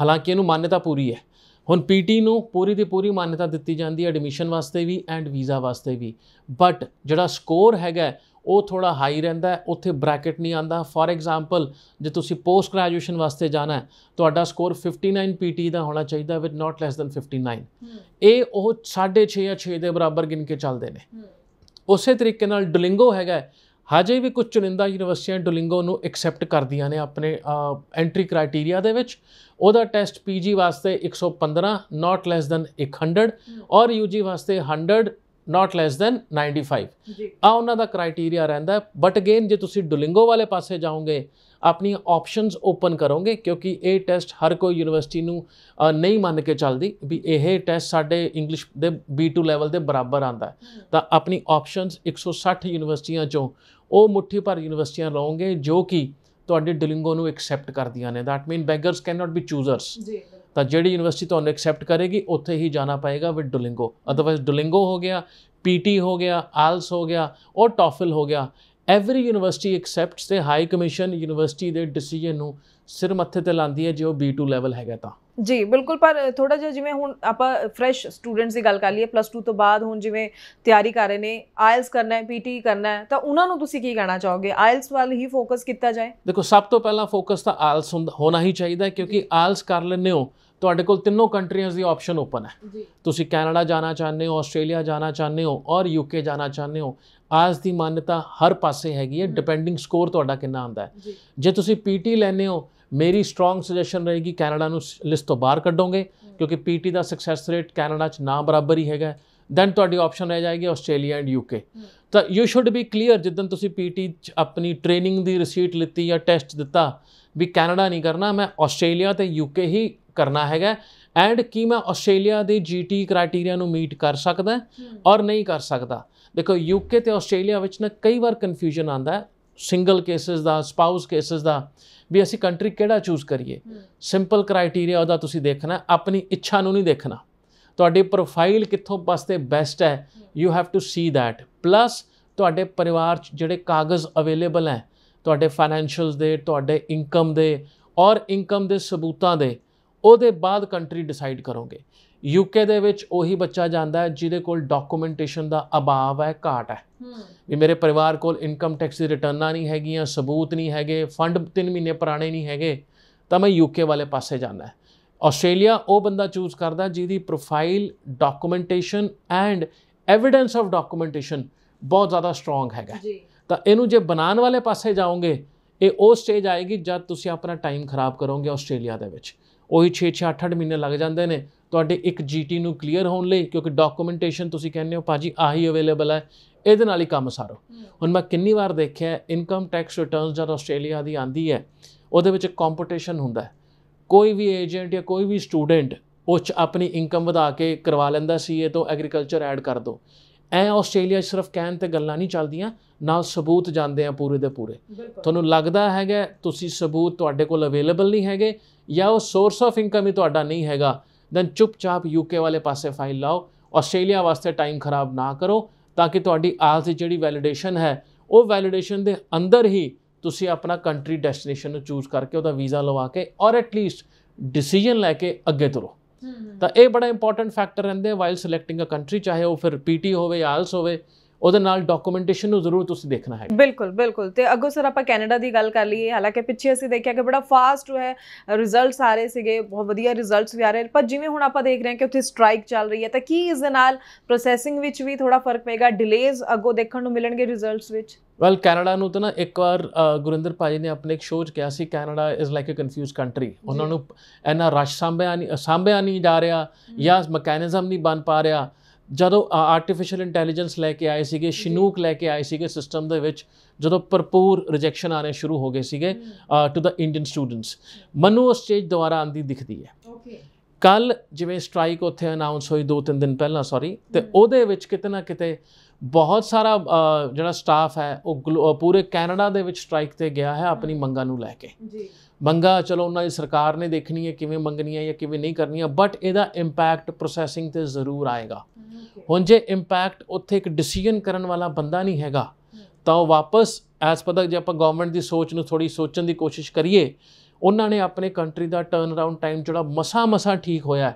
ਹਾਲਾਂਕਿ ਇਹਨੂੰ ਮਾਨਤਾ ਪੂਰੀ ਹੈ ਹੁਣ ਪੀਟੀ ਨੂੰ ਪੂਰੀ ਦੀ ਪੂਰੀ ਮਾਨਤਾ ਦਿੱਤੀ ਜਾਂਦੀ ਹੈ ਐਡਮਿਸ਼ਨ ਵਾਸਤੇ ਵੀ ਐਂਡ ਵੀਜ਼ਾ ਵਾਸਤੇ ਵੀ ਬਟ ਜਿਹੜਾ ਸਕੋਰ ਹੈਗਾ ਉਹ ਥੋੜਾ ਹਾਈ ਰਹਿੰਦਾ ਉੱਥੇ ਬ੍ਰੈਕਟ ਨਹੀਂ ਆਂਦਾ ਫਾਰ ਐਗਜ਼ਾਮਪਲ ਜੇ ਤੁਸੀਂ ਪੋਸਟ ਗ੍ਰੈਜੂਏਸ਼ਨ ਵਾਸਤੇ ਜਾਣਾ ਹੈ ਤੁਹਾਡਾ ਸਕੋਰ 59 ਪੀਟੀ ਦਾ ਹੋਣਾ ਚਾਹੀਦਾ ਵਿਦ ਨਾਟ ਲੈਸ ਦਨ 59 ਇਹ ਉਹ 6.5 ਜਾਂ 6 ਦੇ ਬਰਾਬਰ ਗਿਣ ਕੇ ਚੱਲਦੇ ਨੇ ਉਸੇ ਤਰੀਕੇ ਨਾਲ ਡੁਲਿੰਗੋ ਹੈਗਾ ਹਜੇ ਵੀ ਕੁਝ ਚੁਣਿੰਦਾ ਯੂਨੀਵਰਸਿਟੀਆਂ ਡੁਲਿੰਗੋ ਨੂੰ ਐਕਸੈਪਟ ਕਰਦੀਆਂ ਨੇ ਆਪਣੇ ਐਂਟਰੀ ਕ੍ਰਾਈਟੇਰੀਆ ਦੇ ਵਿੱਚ ਉਹਦਾ ਟੈਸਟ ਪੀਜੀ ਵਾਸਤੇ 115 ਨਾਟ ਲੈਸ ਦਨ 100 ਔਰ ਯੂਜੀ ਵਾਸਤੇ 100 ਨਾਟ ਲੈਸ ਦੈਨ 95 ਆ ਉਹਨਾਂ ਦਾ ਕ੍ਰਾਈਟੇਰੀਆ ਰਹਿੰਦਾ ਬਟ ਅਗੇਨ ਜੇ ਤੁਸੀਂ ਡੁਲਿੰਗੋ ਵਾਲੇ ਪਾਸੇ ਜਾਓਗੇ ਆਪਣੀ ਆਪਸ਼ਨਸ ਓਪਨ ਕਰੋਗੇ ਕਿਉਂਕਿ ਇਹ ਟੈਸਟ ਹਰ ਕੋਈ ਯੂਨੀਵਰਸਿਟੀ ਨੂੰ ਨਹੀਂ ਮੰਨ ਕੇ ਚੱਲਦੀ ਵੀ ਇਹ ਟੈਸਟ ਸਾਡੇ ਇੰਗਲਿਸ਼ ਦੇ B2 ਲੈਵਲ ਦੇ ਬਰਾਬਰ ਆਂਦਾ ਹੈ ਤਾਂ ਆਪਣੀ ਆਪਸ਼ਨਸ 160 ਯੂਨੀਵਰਸਿਟੀਆਂ ਚੋਂ ਉਹ ਮੁੱਠੀ ਭਰ ਯੂਨੀਵਰਸਿਟੀਆਂ ਲਾਉਂਗੇ ਜੋ ਕਿ ਤੁਹਾਡੇ ਡੁਲਿੰਗੋ ਨੂੰ ਐਕਸੈਪਟ ਕਰਦੀਆਂ ਨੇ that mean beggars can not be choosers ਜੀ ਤਾਂ ਜਿਹੜੀ ਯੂਨੀਵਰਸਿਟੀ ਤੁਹਾਨੂੰ ਐਕਸੈਪਟ ਕਰੇਗੀ ਉੱਥੇ ਹੀ ਜਾਣਾ ਪਏਗਾ ਵਿਦ ਡੁਲਿੰਗੋ ਅਦਰਵਾਇਜ਼ ਡੁਲਿੰਗੋ ਹੋ ਗਿਆ ਪੀਟੀ ਹੋ ਗਿਆ ਆਲਸ ਹੋ ਗਿਆ ਔਰ ਟੋਫਲ ਹੋ ਗਿਆ ਐਵਰੀ ਯੂਨੀਵਰਸਿਟੀ ਐਕਸੈਪਟਸ ਦੇ ਹਾਈ ਕਮਿਸ਼ਨ ਯੂਨੀਵਰਸਿਟੀ ਦੇ ਡਿਸੀਜਨ ਨੂੰ ਸਿਰ ਮੱਥੇ ਤੇ ਲਾਂਦੀ ਹੈ ਜੇ ਉਹ B2 ਲੈਵਲ ਹੈਗਾ ਤਾਂ ਜੀ ਬਿਲਕੁਲ ਪਰ ਥੋੜਾ ਜਿਹਾ ਜਿਵੇਂ ਹੁਣ ਆਪਾਂ ਫਰੈਸ਼ ਸਟੂਡੈਂਟਸ ਦੀ ਗੱਲ ਕਰ ਲਈਏ ਪਲੱਸ 2 ਤੋਂ ਬਾਅਦ ਹੁਣ ਜਿਵੇਂ ਤਿਆਰੀ ਕਰ ਰਹੇ ਨੇ ਆਇਲਸ ਕਰਨਾ ਹੈ ਪੀਟੀ ਕਰਨਾ ਹੈ ਤਾਂ ਉਹਨਾਂ ਨੂੰ ਤੁਸੀਂ ਕੀ ਕਹਿਣਾ ਚਾਹੋਗੇ ਆਇਲਸ ਵੱਲ ਹੀ ਫੋਕਸ ਕੀਤਾ ਜਾਏ ਦੇਖੋ ਸਭ ਤੋਂ ਪਹਿਲਾਂ ਫੋਕਸ ਤਾਂ ਆਇਲਸ ਹੋਣਾ ਹੀ ਚਾਹੀਦਾ ਕਿਉਂਕਿ ਆਇਲਸ ਕਰ ਲੈਣੇ ਹੋ ਤੁਹਾਡੇ ਕੋਲ ਤਿੰਨੋਂ ਕੰਟਰੀਆਂ ਦੀ ਆਪਸ਼ਨ ਓਪਨ ਹੈ ਤੁਸੀਂ ਕੈਨੇਡਾ ਜਾਣਾ ਚਾਹੁੰਦੇ ਹੋ ਆਸਟ੍ਰੇਲੀਆ ਜਾਣਾ ਚਾਹੁੰਦੇ ਹੋ ਔਰ ਯੂਕੇ ਜਾਣਾ ਚਾਹੁੰਦੇ ਹੋ ਆਜ ਦੀ ਮਾਨਤਾ ਹਰ ਪਾਸੇ ਹੈਗੀ ਹੈ ਡਿਪੈਂਡਿੰਗ ਸਕੋਰ ਤੁਹਾਡਾ ਕਿੰਨਾ ਆਉਂਦਾ ਹੈ ਜੇ ਤੁਸੀਂ ਪੀਟੀ ਲੈਨੇ ਹੋ ਮੇਰੀ ਸਟਰੋਂਗ ਸੁਜੈਸ਼ਨ ਰਹੇਗੀ ਕੈਨੇਡਾ ਨੂੰ ਲਿਸਟ ਤੋਂ ਬਾਹਰ ਕੱਢੋਗੇ ਕਿਉਂਕਿ ਪੀਟੀ ਦਾ ਸਕਸੈਸ ਰੇਟ ਕੈਨੇਡਾ 'ਚ ਨਾ ਬਰਾਬਰ ਹੀ ਹੈਗਾ ਦੈਨ ਤੁਹਾਡੀ ਆਪਸ਼ਨ ਰਹਿ ਜਾਏਗੀ ਆਸਟ੍ਰੇਲੀਆ ਐਂਡ ਯੂਕੇ ਤਾਂ ਯੂ ਸ਼ੁੱਡ ਬੀ ਕਲੀਅਰ ਜਦੋਂ ਤੁਸੀਂ ਪੀਟੀ ਆਪਣੀ ਟ੍ਰੇਨਿੰਗ ਦੀ ਰਸੀਟ ਲਿੱਤੀ ਜਾਂ ਟੈਸਟ ਦਿੱਤਾ ਵੀ ਕੈਨੇਡਾ ਨਹੀਂ ਕਰਨਾ ਮੈਂ ਆਸਟ੍ਰੇਲੀਆ ਤੇ ਯੂਕੇ ਹੀ ਕਰਨਾ ਹੈਗਾ ਐਂਡ ਕੀ ਮੈਂ ਆਸਟ੍ਰੇਲੀਆ ਦੇ ਜੀਟੀ ਕ੍ਰਾਈਟੇਰੀਆ ਨੂੰ ਮੀਟ ਕਰ ਸਕਦਾ ਔਰ ਨਹੀਂ ਕਰ ਸਕਦਾ ਦੇਖੋ ਯੂਕੇ ਤੇ ਆਸਟ੍ਰੇਲੀਆ ਵਿੱਚ ਨਾ ਕਈ ਵਾਰ ਕਨਫਿਊਜ਼ਨ ਆਂਦਾ ਹੈ ਸਿੰਗਲ ਕੇਸਸ ਦਾ ਸਪਾਊਸ ਕੇਸਸ ਦਾ ਵੀ ਅਸੀਂ ਕੰਟਰੀ ਕਿਹੜਾ ਚੂਜ਼ ਕਰੀਏ ਸਿੰਪਲ ਕ੍ਰਾਈਟੇਰੀਆ ਉਹਦਾ ਤੁਸੀਂ ਦੇਖਣਾ ਆਪਣੀ ਇੱਛਾ ਨੂੰ ਨਹੀਂ ਦੇਖਣਾ ਤੁਹਾਡੀ ਪ੍ਰੋਫਾਈਲ ਕਿੱਥੋਂ ਪਾਸਤੇ ਬੈਸਟ ਹੈ you have to see that plus ਤੁਹਾਡੇ ਪਰਿਵਾਰ 'ਚ ਜਿਹੜੇ ਕਾਗਜ਼ ਅਵੇਲੇਬਲ ਹੈ ਤੁਹਾਡੇ ਫਾਈਨੈਂਸ਼ੀਅਲਸ ਦੇ ਤੁਹਾਡੇ ਇਨਕਮ ਦੇ ਔਰ ਇਨਕਮ ਦੇ ਸਬੂਤਾਂ ਦੇ ਉਹਦੇ ਬਾਅਦ ਕੰਟਰੀ ਡਿਸਾਈਡ ਕਰੋਗੇ ਯੂਕੇ ਦੇ ਵਿੱਚ ਉਹੀ ਬੱਚਾ ਜਾਂਦਾ ਹੈ ਜਿਹਦੇ ਕੋਲ ਡਾਕੂਮੈਂਟੇਸ਼ਨ ਦਾ ਅਭਾਵ ਹੈ ਘਾਟ ਹੈ ਵੀ ਮੇਰੇ ਪਰਿਵਾਰ ਕੋਲ ਇਨਕਮ ਟੈਕਸ ਦੀ ਰਿਟਰਨਾਂ ਨਹੀਂ ਹੈਗੀਆਂ ਸਬੂਤ ਨਹੀਂ ਹੈਗੇ ਫੰਡ 3 ਮਹੀਨੇ ਪੁਰਾਣੇ ਨਹੀਂ ਹੈਗੇ ਤਾਂ ਮੈਂ ਯੂਕੇ ਵਾਲੇ ਪਾਸੇ ਜਾਂਦਾ ਹੈ ਆਸਟ੍ਰੇਲੀਆ ਉਹ ਬੰਦਾ ਚੂਜ਼ ਕਰਦਾ ਜਿਹਦੀ profile documentation and evidence of documentation ਬਹੁਤ ਜ਼ਿਆਦਾ ਸਟਰੋਂਗ ਹੈਗਾ ਜੀ ਤਾਂ ਇਹਨੂੰ ਜੇ ਬਣਾਉਣ ਵਾਲੇ ਪਾਸੇ ਜਾਓਗੇ ਇਹ ਉਹ ਸਟੇਜ ਆਏਗੀ ਜਦ ਤੁਸੀਂ ਆਪਣਾ ਟਾਈਮ ਖਰਾਬ ਕਰੋਗੇ ਆਸਟ੍ਰੇਲੀਆ ਦੇ ਵਿੱਚ ਉਹੀ 6-6 8-8 ਮਹੀਨੇ ਲੱਗ ਜਾਂਦੇ ਨੇ ਤੁਹਾਡੇ ਇੱਕ ਜੀਟੀ ਨੂੰ ਕਲੀਅਰ ਹੋਣ ਲਈ ਕਿਉਂਕਿ ਡਾਕੂਮੈਂਟੇਸ਼ਨ ਤੁਸੀਂ ਕਹਿੰਦੇ ਹੋ ਪਾਜੀ ਆਹੀ ਅਵੇਲੇਬਲ ਹੈ ਇਹਦੇ ਨਾਲ ਹੀ ਕੰਮ ਸਾਰੋ ਹੁਣ ਮੈਂ ਕਿੰਨੀ ਵਾਰ ਦੇਖਿਆ ਇਨਕਮ ਟੈਕਸ ਰਿਟਰਨਸ ਜਦ ਆਸਟ੍ਰੇਲੀਆ ਦੀ ਆਂਦੀ ਹੈ ਉਹਦੇ ਵਿੱਚ ਕੰਪੀਟੀਸ਼ਨ ਹੁੰਦਾ ਹੈ ਕੋਈ ਵੀ ਏਜੰਟ ਜਾਂ ਕੋਈ ਵੀ ਸਟੂਡੈਂਟ ਉਹ ਆਪਣੀ ਇਨਕਮ ਵਧਾ ਕੇ ਕਰਵਾ ਲੈਂਦਾ ਸੀ ਇਹ ਤੋਂ ਐਗਰੀਕਲਚਰ ਐਡ ਕਰ ਦੋ ਐ ਆਸਟ੍ਰੇਲੀਆ ਸਿਰਫ ਕਹਿਣ ਤੇ ਗੱਲਾਂ ਨਹੀਂ ਚੱਲਦੀਆਂ ਨਾਲ ਸਬੂਤ ਜਾਂਦੇ ਆ ਪੂਰੇ ਦੇ ਪੂਰੇ ਤੁਹਾਨੂੰ ਲੱਗਦਾ ਹੈਗਾ ਤੁਸੀਂ ਸਬੂਤ ਤੁਹਾਡੇ ਕੋਲ ਅਵੇਲੇਬਲ ਨਹੀਂ ਹੈਗੇ ਜਾਂ ਉਹ ਸੋਰਸ ਆਫ ਇਨਕਮ ਹੀ ਤੁਹਾਡਾ ਨਹੀਂ ਹੈਗਾ ਦੈਨ ਚੁੱਪਚਾਪ ਯੂਕੇ ਵਾਲੇ ਪਾਸੇ ਫਾਈਲ ਲਾਓ ਆਸਟ੍ਰੇਲੀਆ ਵਾਸਤੇ ਟਾਈਮ ਖਰਾਬ ਨਾ ਕਰੋ ਤਾਂ ਕਿ ਤੁਹਾਡੀ ਆਲਸ ਜਿਹੜੀ ਵੈਲਿਡੇਸ਼ਨ ਹੈ ਉਹ ਵੈਲਿਡੇਸ਼ਨ ਦੇ ਅੰਦਰ ਹੀ ਤੁਸੀਂ ਆਪਣਾ ਕੰਟਰੀ ਡੈਸਟੀਨੇਸ਼ਨ ਨੂੰ ਚੂਜ਼ ਕਰਕੇ ਉਹਦਾ ਵੀਜ਼ਾ ਲਵਾ ਕੇ ਔਰ ਐਟ ਲੀਸਟ ਡਿਸੀਜਨ ਲੈ ਕੇ ਅੱਗੇ ਤੁਰੋ ਤਾਂ ਇਹ ਬੜਾ ਇੰਪੋਰਟੈਂਟ ਫੈਕਟਰ ਰਹਿੰਦੇ ਵਾਈਲ ਸਿਲੈਕਟਿੰਗ ਅ ਕੰਟਰੀ ਚਾਹੇ ਉਹ ਫਿਰ ਪੀਟੀ ਹੋਵੇ ਜਾਂ ਆਲਸ ਹੋਵੇ ਉਹਦੇ ਨਾਲ ਡਾਕੂਮੈਂਟੇਸ਼ਨ ਨੂੰ ਜ਼ਰੂਰ ਤੁਸੀਂ ਦੇਖਣਾ ਹੈ ਬਿਲਕੁਲ ਬਿਲਕੁਲ ਤੇ ਅੱਗੋਂ ਸਰ ਆਪਾਂ ਕੈਨੇਡਾ ਦੀ ਗੱਲ ਕਰ ਲਈਏ ਹਾਲਾਂਕਿ ਪਿੱਛੇ ਅਸੀਂ ਦੇਖਿਆ ਕਿ ਬੜਾ ਫਾਸਟ ਹੋਇਆ ਰਿਜ਼ਲਟਸ ਆ ਰਹੇ ਸੀਗੇ ਬਹੁਤ ਵਧੀਆ ਰਿਜ਼ਲਟਸ ਵੀ ਆ ਰਹੇ ਪਰ ਜਿਵੇਂ ਹੁਣ ਆਪਾਂ ਦੇਖ ਰਹੇ ਹਾਂ ਕਿ ਉੱਥੇ ਸਟ੍ਰਾਈਕ ਚੱਲ ਰਹੀ ਹੈ ਤਾਂ ਕੀ ਇਸ ਦੇ ਨਾਲ ਪ੍ਰੋਸੈਸਿੰਗ ਵਿੱਚ ਵੀ ਥੋੜਾ ਫਰਕ ਪਏਗਾ ਡਿਲੇਜ਼ ਅੱਗੋਂ ਦੇਖਣ ਨੂੰ ਮਿਲਣਗੇ ਰਿਜ਼ਲਟਸ ਵਿੱਚ ਵੈਲ ਕੈਨੇਡਾ ਨੂੰ ਤਾਂ ਨਾ ਇੱਕ ਵਾਰ ਗੁਰਿੰਦਰ ਪਾਜੀ ਨੇ ਆਪਣੇ ਇੱਕ ਸ਼ੋਅ 'ਚ ਕਿਹਾ ਸੀ Canada is like a confuse country ਉਹਨਾਂ ਨੂੰ ਇਹਨਾਂ ਰਸ਼ ਸਾਂਭਿਆ ਨਹੀਂ ਸਾਂਭਿਆ ਨਹੀਂ ਜਾ ਰਿਹਾ ਜਾਂ ਮੈਕੈਨਿਜ਼ਮ ਨਹੀਂ ਬਣ ਪਾ ਰਿਹਾ ਜਦੋਂ ਆਰਟੀਫੀਸ਼ੀਅਲ ਇੰਟੈਲੀਜੈਂਸ ਲੈ ਕੇ ਆਏ ਸੀਗੇ ਸ਼ਿਨੂਕ ਲੈ ਕੇ ਆਏ ਸੀਗੇ ਸਿਸਟਮ ਦੇ ਵਿੱਚ ਜਦੋਂ ਭਰਪੂਰ ਰਿਜੈਕਸ਼ਨ ਆਨੇ ਸ਼ੁਰੂ ਹੋ ਗਏ ਸੀਗੇ ਟੂ ਦਾ ਇੰਡੀਅਨ ਸਟੂਡੈਂਟਸ ਮਨੂ ਉਸ ਸਟੇਜ ਦੁਆਰਾ ਆਂਦੀ ਦਿਖਦੀ ਹੈ ਓਕੇ ਕੱਲ ਜਿਵੇਂ ਸਟ੍ਰਾਈਕ ਉੱਥੇ ਅਨਾਉਂਸ ਹੋਈ 2-3 ਦਿਨ ਪਹਿਲਾਂ ਸੌਰੀ ਤੇ ਉਹਦੇ ਵਿੱਚ ਕਿਤੇ ਨਾ ਕਿਤੇ ਬਹੁਤ ਸਾਰਾ ਜਿਹੜਾ ਸਟਾਫ ਹੈ ਉਹ ਪੂਰੇ ਕੈਨੇਡਾ ਦੇ ਵਿੱਚ ਸਟ੍ਰਾਈਕ ਤੇ ਗਿਆ ਹੈ ਆਪਣੀ ਮੰਗਾਂ ਨੂੰ ਲੈ ਕੇ ਜੀ ਮੰਗਾ ਚਲੋ ਉਹਨਾਂ ਦੀ ਸਰਕਾਰ ਨੇ ਦੇਖਣੀ ਹੈ ਕਿਵੇਂ ਮੰਗਣੀਆਂ ਜਾਂ ਕਿਵੇਂ ਨਹੀਂ ਕਰਨੀਆਂ ਬਟ ਇਹਦਾ ਇੰਪੈਕਟ ਪ੍ਰੋਸੈਸਿੰਗ ਤੇ ਜ਼ਰੂਰ ਆਏਗਾ ਹੁਣ ਜੇ ਇੰਪੈਕਟ ਉੱਥੇ ਇੱਕ ਡਿਸੀਜਨ ਕਰਨ ਵਾਲਾ ਬੰਦਾ ਨਹੀਂ ਹੈਗਾ ਤਾਂ ਉਹ ਵਾਪਸ ਐਸ ਪਤਾ ਜੇ ਆਪਾਂ ਗਵਰਨਮੈਂਟ ਦੀ ਸੋਚ ਨੂੰ ਥੋੜੀ ਸੋਚਣ ਦੀ ਕੋਸ਼ਿਸ਼ ਕਰੀਏ ਉਹਨਾਂ ਨੇ ਆਪਣੇ ਕੰਟਰੀ ਦਾ ਟਰਨ ਅਰਾਊਂਡ ਟਾਈਮ ਜਿਹੜਾ ਮਸਾ ਮਸਾ ਠੀਕ ਹੋਇਆ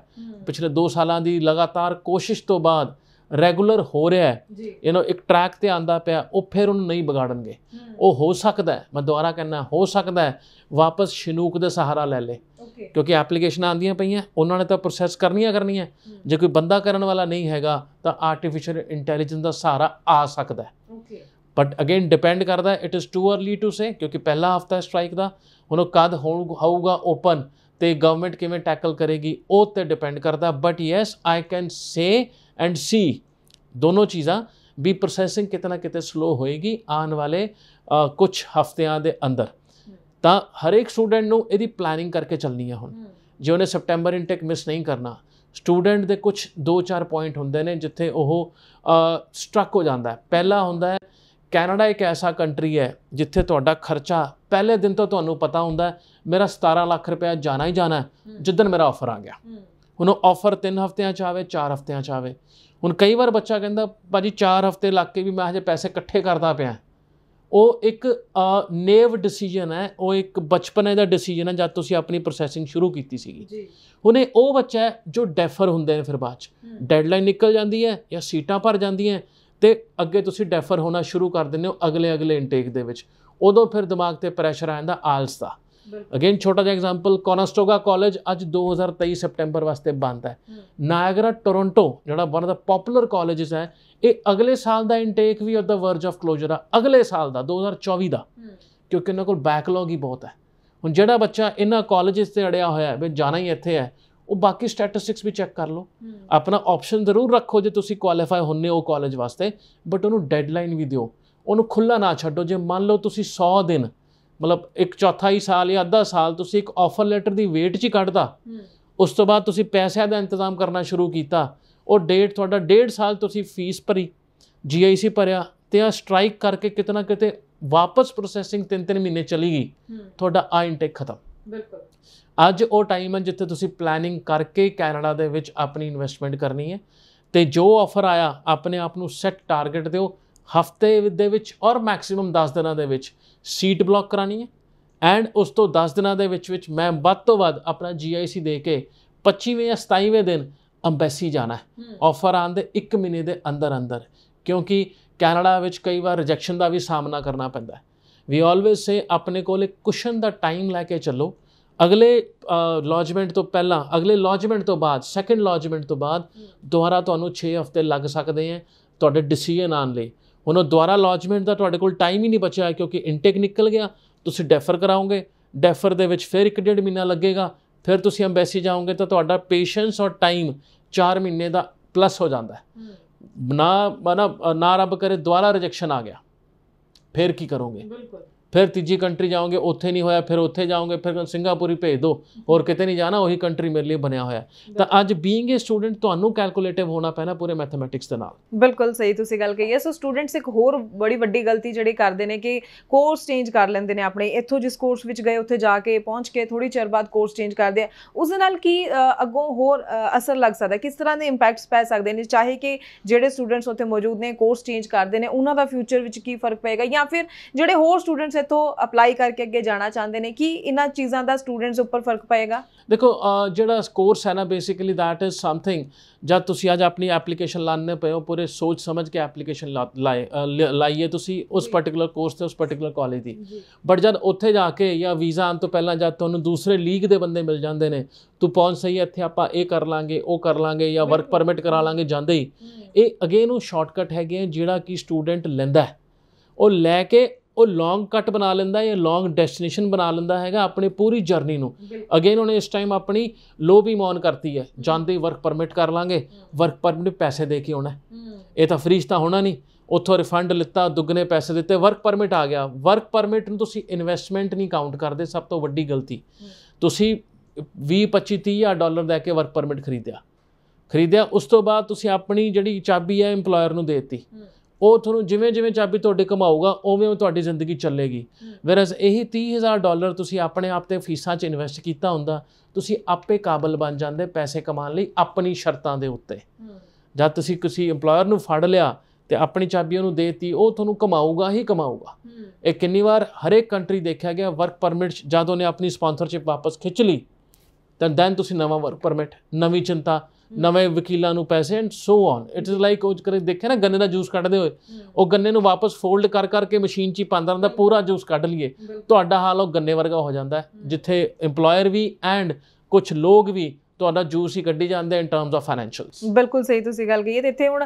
ਪਿਛਲੇ 2 ਸਾਲਾਂ ਦੀ ਲਗਾਤਾਰ ਕੋਸ਼ਿਸ਼ ਤੋਂ ਬਾਅਦ ਰੈਗੂਲਰ ਹੋ ਰਿਹਾ ਹੈ ਯੂ نو ਇੱਕ ਟਰੈਕ ਤੇ ਆਂਦਾ ਪਿਆ ਉਹ ਫਿਰ ਉਹਨੂੰ ਨਹੀਂ ਵਿਗਾੜਨਗੇ ਉਹ ਹੋ ਸਕਦਾ ਮੈਂ ਦੁਬਾਰਾ ਕਹਿੰਦਾ ਹੋ ਸਕਦਾ ਵਾਪਸ ਸ਼ਨੂਕ ਦਾ ਸਹਾਰਾ ਲੈ ਲੇ ਕਿਉਂਕਿ ਐਪਲੀਕੇਸ਼ਨਾਂ ਆਂਦੀਆਂ ਪਈਆਂ ਉਹਨਾਂ ਨੇ ਤਾਂ ਪ੍ਰੋਸੈਸ ਕਰਨੀਆਂ ਕਰਨੀਆਂ ਜੇ ਕੋਈ ਬੰਦਾ ਕਰਨ ਵਾਲਾ ਨਹੀਂ ਹੈਗਾ ਤਾਂ ਆਰਟੀਫੀਸ਼ੀਅਲ ਇੰਟੈਲੀਜੈਂਸ ਦਾ ਸਹਾਰਾ ਆ ਸਕਦਾ ਓਕੇ ਬਟ ਅਗੇਨ ਡਿਪੈਂਡ ਕਰਦਾ it is too early to say ਕਿਉਂਕਿ ਪਹਿਲਾ ਹਫਤਾ ਸਟ੍ਰਾਈਕ ਦਾ ਹੁਣ ਉਹ ਕਦ ਹੋਊਗਾ ਓਪਨ ਤੇ ਗਵਰਨਮੈਂਟ ਕਿਵੇਂ ਟੈਕਲ ਕਰੇਗੀ ਉਹ ਤੇ ਡਿਪੈਂਡ ਕਰਦਾ but yes I can say and see दोनों ਚੀਜ਼ਾਂ ਵੀ ਪ੍ਰੋਸੈਸਿੰਗ ਕਿਤਨਾ ਕਿਤੇ ਸਲੋ ਹੋਏਗੀ ਆਉਣ ਵਾਲੇ ਕੁਝ ਹਫ਼ਤਿਆਂ ਦੇ ਅੰਦਰ ਤਾਂ ਹਰੇਕ ਸਟੂਡੈਂਟ ਨੂੰ ਇਹਦੀ ਪਲੈਨਿੰਗ ਕਰਕੇ ਚੱਲਣੀ ਹੈ ਹੁਣ ਜੇ ਉਹਨੇ ਸੈਪਟੈਂਬਰ ਇਨਟੇਕ ਮਿਸ ਨਹੀਂ ਕਰਨਾ ਸਟੂਡੈਂਟ ਦੇ ਕੁਝ 2-4 ਪੁਆਇੰਟ ਹੁੰਦੇ ਨੇ ਜਿੱਥੇ ਉਹ ਸਟ੍ਰਕ ਹੋ ਜਾਂਦਾ ਹੈ ਪਹਿਲਾ ਹੁੰਦਾ ਹੈ ਕੈਨੇਡਾ ਇੱਕ ਐਸਾ ਕੰਟਰੀ ਹੈ ਜਿੱਥੇ ਤੁਹਾਡਾ ਖਰਚਾ ਪਹਿਲੇ ਦਿਨ ਤੋਂ ਤੁਹਾਨੂੰ ਪਤਾ ਹੁੰਦਾ ਮੇਰਾ 17 ਲੱਖ ਰੁਪਏ ਜਾਣਾ ਹੀ ਜਾਣਾ ਜਿੱਦਨ ਮੇਰਾ ਆਫਰ ਆ ਗਿਆ ਹੁਣ ਆਫਰ 3 ਹਫ਼ਤਿਆਂ ਚ ਆਵੇ 4 ਹਫ਼ਤਿਆਂ ਚ ਆਵੇ ਹੁਣ ਕਈ ਵਾਰ ਬੱਚਾ ਕਹਿੰਦਾ ਭਾਜੀ 4 ਹਫ਼ਤੇ ਲੱਗ ਕੇ ਵੀ ਮੈਂ ਹਜੇ ਪੈਸੇ ਇਕੱਠੇ ਕਰਦਾ ਪਿਆ ਉਹ ਇੱਕ ਨੇਵ ਡਿਸੀਜਨ ਹੈ ਉਹ ਇੱਕ ਬਚਪਨ ਦਾ ਡਿਸੀਜਨ ਹੈ ਜਦ ਤੁਸੀਂ ਆਪਣੀ ਪ੍ਰੋਸੈਸਿੰਗ ਸ਼ੁਰੂ ਕੀਤੀ ਸੀਗੀ ਜੀ ਉਹਨੇ ਉਹ ਬੱਚਾ ਹੈ ਜੋ ਡੈਫਰ ਹੁੰਦੇ ਨੇ ਫਿਰ ਬਾਅਦ ਚ ਡੈਡਲਾਈਨ ਨਿਕਲ ਜਾਂਦੀ ਹੈ ਜਾਂ ਸੀਟਾਂ ਭਰ ਜਾਂਦੀਆਂ ਤੇ ਅੱਗੇ ਤੁਸੀਂ ਡੈਫਰ ਹੋਣਾ ਸ਼ੁਰੂ ਕਰ ਦਿੰਦੇ ਹੋ ਅਗਲੇ ਅਗਲੇ ਇਨਟੇਕ ਦੇ ਵਿੱਚ ਉਦੋਂ ਫਿਰ ਦਿਮਾਗ ਤੇ ਪ੍ਰੈਸ਼ਰ ਆ ਜਾਂਦਾ ਆਲਸ ਦਾ ਅਗੇਨ ਛੋਟਾ ਜਿਹਾ ਐਗਜ਼ਾਮਪਲ ਕੋਨਸਟੋਗਾ ਕਾਲਜ ਅੱਜ 2023 ਸਪਟੈਂਬਰ ਵਾਸਤੇ ਬੰਦ ਹੈ ਨਾਇਗਰਾ ਟੋਰਾਂਟੋ ਜਿਹੜਾ ਵਨ ਆਫ ਦਾ ਪਪੂਲਰ ਕਾਲਜਸ ਹੈ ਇਹ ਅਗਲੇ ਸਾਲ ਦਾ ਇਨਟੇਕ ਵੀ ਆਫ ਦਾ ਵਰਜ ਆਫ ਕਲੋਜ਼ਰ ਆ ਅਗਲੇ ਸਾਲ ਦਾ 2024 ਦਾ ਕਿਉਂਕਿ ਇਹਨਾਂ ਕੋਲ ਬੈਕਲੌਗ ਹੀ ਬਹੁਤ ਹੈ ਹੁਣ ਜਿਹੜਾ ਬੱਚਾ ਇਹਨਾਂ ਕਾਲਜਸ ਤੇ ਅੜਿਆ ਹੋਇਆ ਹੈ ਵੀ ਜਾਣਾ ਹੀ ਇੱਥੇ ਹੈ ਉਹ ਬਾਕੀ ਸਟੈਟਿਸਟਿਕਸ ਵੀ ਚੈੱਕ ਕਰ ਲਓ ਆਪਣਾ ਆਪਸ਼ਨ ਜ਼ਰੂਰ ਰੱਖੋ ਜੇ ਤੁਸੀਂ ਕੁਆਲੀਫਾਈ ਹੋਣੇ ਹੋ ਕਾਲਜ ਵਾਸਤੇ ਬਟ ਉਹਨੂੰ ਡੈਡਲਾਈਨ ਵੀ ਦਿਓ ਉਹਨੂੰ ਖੁੱਲਾ ਨਾ ਛੱਡੋ ਜੇ ਮੰਨ ਲਓ ਤੁਸੀਂ 100 ਦਿਨ ਮਤਲਬ ਇੱਕ ਚੌਥਾ ਹੀ ਸਾਲ ਜਾਂ ਅੱਧਾ ਸਾਲ ਤੁਸੀਂ ਇੱਕ ਆਫਰ ਲੈਟਰ ਦੀ ਵੇਟ 'ਚ ਹੀ ਕੱਢਦਾ ਉਸ ਤੋਂ ਬਾਅਦ ਤੁਸੀਂ ਪੈਸਿਆਂ ਦਾ ਇੰਤਜ਼ਾਮ ਕਰਨਾ ਸ਼ੁਰੂ ਕੀਤਾ ਉਹ ਡੇਟ ਤੁਹਾਡਾ ਡੇਢ ਸਾਲ ਤੁਸੀਂ ਫੀਸ ਭਰੀ ਜੀਆਈਸੀ ਭਰਿਆ ਤੇ ਆ ਸਟ੍ਰਾਈਕ ਕਰਕੇ ਕਿਤਨਾ ਕਿਤੇ ਵਾਪਸ ਪ੍ਰੋਸੈਸਿੰਗ 3-3 ਮਹੀਨੇ ਚਲੀ ਗਈ ਤੁਹਾਡਾ ਆ ਇਨਟੇਕ ਖਤਮ ਬਿਲਕੁਲ ਅੱਜ ਉਹ ਟਾਈਮ ਹੈ ਜਿੱਥੇ ਤੁਸੀਂ ਪਲੈਨਿੰਗ ਕਰਕੇ ਕੈਨੇਡਾ ਦੇ ਵਿੱਚ ਆਪਣੀ ਇਨਵੈਸਟਮੈਂਟ ਕਰਨੀ ਹੈ ਤੇ ਜੋ ਆਫਰ ਆਇਆ ਆਪਣੇ ਆਪ ਨੂੰ ਸੈੱਟ ਟਾਰਗੇਟ ਦਿਓ ਹਫਤੇ ਦੇ ਵਿੱਚ ਔਰ ਮੈਕਸਿਮਮ 10 ਦਿਨਾਂ ਦੇ ਵਿੱਚ ਸੀਟ ਬਲੌਕ ਕਰਾਣੀ ਹੈ ਐਂਡ ਉਸ ਤੋਂ 10 ਦਿਨਾਂ ਦੇ ਵਿੱਚ ਵਿੱਚ ਮੈਂ ਵੱਧ ਤੋਂ ਵੱਧ ਆਪਣਾ ਜੀਆਈਸੀ ਦੇ ਕੇ 25ਵੇਂ ਜਾਂ 27ਵੇਂ ਦਿਨ ਅੰਬੈਸੀ ਜਾਣਾ ਹੈ ਆਫਰ ਆਨ ਦੇ 1 ਮਹੀਨੇ ਦੇ ਅੰਦਰ ਅੰਦਰ ਕਿਉਂਕਿ ਕੈਨੇਡਾ ਵਿੱਚ ਕਈ ਵਾਰ ਰਿਜੈਕਸ਼ਨ ਦਾ ਵੀ ਸਾਹਮਣਾ ਕਰਨਾ ਪੈਂਦਾ ਹੈ ਵੀ ਆਲਵੇਸ ਸੇ ਆਪਣੇ ਕੋਲ ਇੱਕ ਕੁਸ਼ਨ ਦਾ ਟਾਈਮ ਲੈ ਕੇ ਚੱਲੋ ਅਗਲੇ ਲੌਜਮੈਂਟ ਤੋਂ ਪਹਿਲਾਂ ਅਗਲੇ ਲੌਜਮੈਂਟ ਤੋਂ ਬਾਅਦ ਸੈਕੰਡ ਲੌਜਮੈਂਟ ਤੋਂ ਬਾਅਦ ਦੁਬਾਰਾ ਤੁਹਾਨੂੰ 6 ਹਫ਼ਤੇ ਲੱਗ ਸਕਦੇ ਆ ਤੁਹਾਡੇ ਡਿਸੀਜਨ ਆਨ ਲਈ ਹੁਣ ਉਹ ਦੁਆਰਾ ਲੌਂਚਮੈਂਟ ਦਾ ਤੁਹਾਡੇ ਕੋਲ ਟਾਈਮ ਹੀ ਨਹੀਂ ਬਚਿਆ ਕਿਉਂਕਿ ਇਨਟੇਕ ਨਿਕਲ ਗਿਆ ਤੁਸੀਂ ਡੈਫਰ ਕਰਾਓਗੇ ਡੈਫਰ ਦੇ ਵਿੱਚ ਫਿਰ ਡੇਢ ਮਹੀਨਾ ਲੱਗੇਗਾ ਫਿਰ ਤੁਸੀਂ ਐਮਬੈਸੀ ਜਾਓਗੇ ਤਾਂ ਤੁਹਾਡਾ ਪੇਸ਼ੈਂਸ ਔਰ ਟਾਈਮ 4 ਮਹੀਨੇ ਦਾ ਪਲੱਸ ਹੋ ਜਾਂਦਾ ਨਾ ਨਾ ਰੱਬ ਕਰੇ ਦੁਆਰਾ ਰਿਜੈਕਸ਼ਨ ਆ ਗਿਆ ਫਿਰ ਕੀ ਕਰੋਗੇ ਬਿਲਕੁਲ ਫਿਰ ਤੀਜੀ ਕੰਟਰੀ ਜਾਓਗੇ ਉੱਥੇ ਨਹੀਂ ਹੋਇਆ ਫਿਰ ਉੱਥੇ ਜਾਓਗੇ ਫਿਰ ਸਿੰਗਾਪੁਰ ਹੀ ਭੇਜ ਦੋ ਔਰ ਕਿਤੇ ਨਹੀਂ ਜਾਣਾ ਉਹੀ ਕੰਟਰੀ ਮੇਰੇ ਲਈ ਬਣਿਆ ਹੋਇਆ ਤਾਂ ਅੱਜ ਬੀਇੰਗ ਅ ਸਟੂਡੈਂਟ ਤੁਹਾਨੂੰ ਕੈਲਕੂਲੇਟਿਵ ਹੋਣਾ ਪੈਣਾ ਪੂਰੇ ਮੈਥਮੈਟਿਕਸ ਦੇ ਨਾਲ ਬਿਲਕੁਲ ਸਹੀ ਤੁਸੀਂ ਗੱਲ ਕਹੀ ਹੈ ਸੋ ਸਟੂਡੈਂਟਸ ਇੱਕ ਹੋਰ ਬੜੀ ਵੱਡੀ ਗਲਤੀ ਜਿਹੜੀ ਕਰਦੇ ਨੇ ਕਿ ਕੋਰਸ ਚੇਂਜ ਕਰ ਲੈਂਦੇ ਨੇ ਆਪਣੇ ਇੱਥੋਂ ਜਿਸ ਕੋਰਸ ਵਿੱਚ ਗਏ ਉੱਥੇ ਜਾ ਕੇ ਪਹੁੰਚ ਕੇ ਥੋੜੀ ਚਿਰ ਬਾਅਦ ਕੋਰਸ ਚੇਂਜ ਕਰਦੇ ਆ ਉਸ ਦੇ ਨਾਲ ਕੀ ਅੱਗੋਂ ਹੋਰ ਅਸਰ ਲੱਗ ਸਕਦਾ ਕਿਸ ਤਰ੍ਹਾਂ ਦੇ ਇੰਪੈਕਟਸ ਪੈ ਸਕਦੇ ਨੇ ਚਾਹੇ ਕਿ ਜਿਹੜੇ ਸਟੂਡੈਂਟਸ ਉੱਥੇ ਮੌਜੂਦ ਨੇ ਕੋਰਸ ਚੇਂਜ ਕਰਦੇ ਨੇ ਉਹਨਾਂ ਦਾ ਫਿਊਚਰ ਵਿੱਚ ਕੀ ਫਰਕ ਪਏਗਾ ਜਾਂ ਫਿਰ ਜਿਹੜੇ ਹੋਰ ਸਟੂਡੈਂਟਸ ਸਟੂਡੈਂਟਸ ਇਥੋਂ ਅਪਲਾਈ ਕਰਕੇ ਅੱਗੇ ਜਾਣਾ ਚਾਹੁੰਦੇ ਨੇ ਕਿ ਇਹਨਾਂ ਚੀਜ਼ਾਂ ਦਾ ਸਟੂਡੈਂਟਸ ਉੱਪਰ ਫਰਕ ਪਏਗਾ ਦੇਖੋ ਜਿਹੜਾ ਕੋਰਸ ਹੈ ਨਾ ਬੇਸਿਕਲੀ ਥੈਟ ਇਜ਼ ਸਮਥਿੰਗ ਜਦ ਤੁਸੀਂ ਅੱਜ ਆਪਣੀ ਐਪਲੀਕੇਸ਼ਨ ਲਾਣੇ ਪਏ ਹੋ ਪੂਰੇ ਸੋਚ ਸਮਝ ਕੇ ਐਪਲੀਕੇਸ਼ਨ ਲਾਏ ਲਾਈਏ ਤੁਸੀਂ ਉਸ ਪਾਰਟਿਕੂਲਰ ਕੋਰਸ ਤੇ ਉਸ ਪਾਰਟਿਕੂਲਰ ਕਾਲਜ ਦੀ ਬਟ ਜਦ ਉੱਥੇ ਜਾ ਕੇ ਜਾਂ ਵੀਜ਼ਾ ਆਉਣ ਤੋਂ ਪਹਿਲਾਂ ਜਦ ਤੁਹਾਨੂੰ ਦੂਸਰੇ ਲੀਗ ਦੇ ਬੰਦੇ ਮਿਲ ਜਾਂਦੇ ਨੇ ਤੂੰ ਪਹੁੰਚ ਸਹੀ ਇੱਥੇ ਆਪਾਂ ਇਹ ਕਰ ਲਾਂਗੇ ਉਹ ਕਰ ਲਾਂਗੇ ਜਾਂ ਵਰਕ ਪਰਮਿਟ ਕਰਾ ਲਾਂਗੇ ਜਾਂਦੇ ਹੀ ਇਹ ਅਗੇਨ ਉਹ ਸ਼ਾਰਟਕਟ ਹੈਗੇ ਜਿਹੜਾ ਕਿ ਸਟੂਡੈਂਟ ਲੈਂਦਾ ਉਹ ਲੈ ਕੇ ਉਹ ਲੌਂਗ ਕੱਟ ਬਣਾ ਲੈਂਦਾ ਹੈ ਜਾਂ ਲੌਂਗ ਡੈਸਟੀਨੇਸ਼ਨ ਬਣਾ ਲੈਂਦਾ ਹੈਗਾ ਆਪਣੀ ਪੂਰੀ ਜਰਨੀ ਨੂੰ ਅਗੇਨ ਉਹਨੇ ਇਸ ਟਾਈਮ ਆਪਣੀ ਲੋ ਵੀ ਮੌਨ ਕਰਤੀ ਹੈ ਜਾਂਦੇ ਵਰਕ ਪਰਮਿਟ ਕਰ ਲਾਂਗੇ ਵਰਕ ਪਰਮਿਟ ਪੈਸੇ ਦੇ ਕੇ ਆਉਣਾ ਇਹ ਤਾਂ ਫ੍ਰੀ ਤਾਂ ਹੋਣਾ ਨਹੀਂ ਉੱਥੋਂ ਰਿਫੰਡ ਲਿੱਤਾ ਦੁੱਗਨੇ ਪੈਸੇ ਦਿੱਤੇ ਵਰਕ ਪਰਮਿਟ ਆ ਗਿਆ ਵਰਕ ਪਰਮਿਟ ਨੂੰ ਤੁਸੀਂ ਇਨਵੈਸਟਮੈਂਟ ਨਹੀਂ ਕਾਊਂਟ ਕਰਦੇ ਸਭ ਤੋਂ ਵੱਡੀ ਗਲਤੀ ਤੁਸੀਂ 20 25 30000 ਡਾਲਰ ਦੇ ਕੇ ਵਰਕ ਪਰਮਿਟ ਖਰੀਦਿਆ ਖਰੀਦਿਆ ਉਸ ਤੋਂ ਬਾਅਦ ਤੁਸੀਂ ਆਪਣੀ ਜਿਹੜੀ ਚਾਬੀ ਹੈ ਏਮਪਲੋਇਰ ਨੂੰ ਦੇ ਦਿੱਤੀ ਉਹ ਤੁਹਾਨੂੰ ਜਿਵੇਂ ਜਿਵੇਂ ਚਾਬੀ ਤੁਹਾਡੇ ਕਮਾਊਗਾ ਉਵੇਂ ਉਹ ਤੁਹਾਡੀ ਜ਼ਿੰਦਗੀ ਚੱਲੇਗੀ ਵੈਰਸ ਇਹੀ 30000 ਡਾਲਰ ਤੁਸੀਂ ਆਪਣੇ ਆਪ ਤੇ ਫੀਸਾਂ 'ਚ ਇਨਵੈਸਟ ਕੀਤਾ ਹੁੰਦਾ ਤੁਸੀਂ ਆਪੇ ਕਾਬਲ ਬਣ ਜਾਂਦੇ ਪੈਸੇ ਕਮਾਉਣ ਲਈ ਆਪਣੀ ਸ਼ਰਤਾਂ ਦੇ ਉੱਤੇ ਜਦ ਤੁਸੀਂ ਕਿਸੇ ਏਮਪਲੋਇਰ ਨੂੰ ਫੜ ਲਿਆ ਤੇ ਆਪਣੀ ਚਾਬੀ ਉਹਨੂੰ ਦੇਤੀ ਉਹ ਤੁਹਾਨੂੰ ਕਮਾਊਗਾ ਹੀ ਕਮਾਊਗਾ ਇਹ ਕਿੰਨੀ ਵਾਰ ਹਰੇਕ ਕੰਟਰੀ ਦੇਖਿਆ ਗਿਆ ਵਰਕ ਪਰਮਿਟ ਜਦੋਂ ਨੇ ਆਪਣੀ ਸਪਾਂਸਰਸ਼ਿਪ ਵਾਪਸ ਖਿੱਚ ਲਈ ਤਾਂ ਦੈਨ ਤੁਸੀਂ ਨਵਾਂ ਵਰਕ ਪਰਮਿਟ ਨਵੀਂ ਚਿੰਤਾ ਨਵੇਂ ਵਕੀਲਾਂ ਨੂੰ ਪੈਸੇ and so on it is like ਉਹ ਕਰੇ ਦੇਖਿਆ ਨਾ ਗੰਨੇ ਦਾ ਜੂਸ ਕੱਢਦੇ ਹੋਏ ਉਹ ਗੰਨੇ ਨੂੰ ਵਾਪਸ ਫੋਲਡ ਕਰ ਕਰਕੇ ਮਸ਼ੀਨ 'ਚ ਹੀ ਪਾਉਂਦਾ ਰਹਿੰਦਾ ਪੂਰਾ ਜੂਸ ਕੱਢ ਲਈਏ ਤੁਹਾਡਾ ਹਾਲ ਉਹ ਗੰਨੇ ਵਰਗਾ ਹੋ ਜਾਂਦਾ ਜਿੱਥੇ ਏਮਪਲੋਇਰ ਵੀ ਐਂਡ ਕੁਝ ਲੋਕ ਵੀ ਤੁਹਾਡਾ ਜੂਸ ਹੀ ਕੱਢੀ ਜਾਂਦੇ ਇਨ ਟਰਮਸ ਆਫ ਫਾਈਨੈਂਸ਼ੀਅਲਸ ਬਿਲਕੁਲ ਸਹੀ ਤੁਸੀਂ ਗੱਲ ਕਹੀ ਹੈ ਤੇ ਇੱਥੇ ਹੁਣ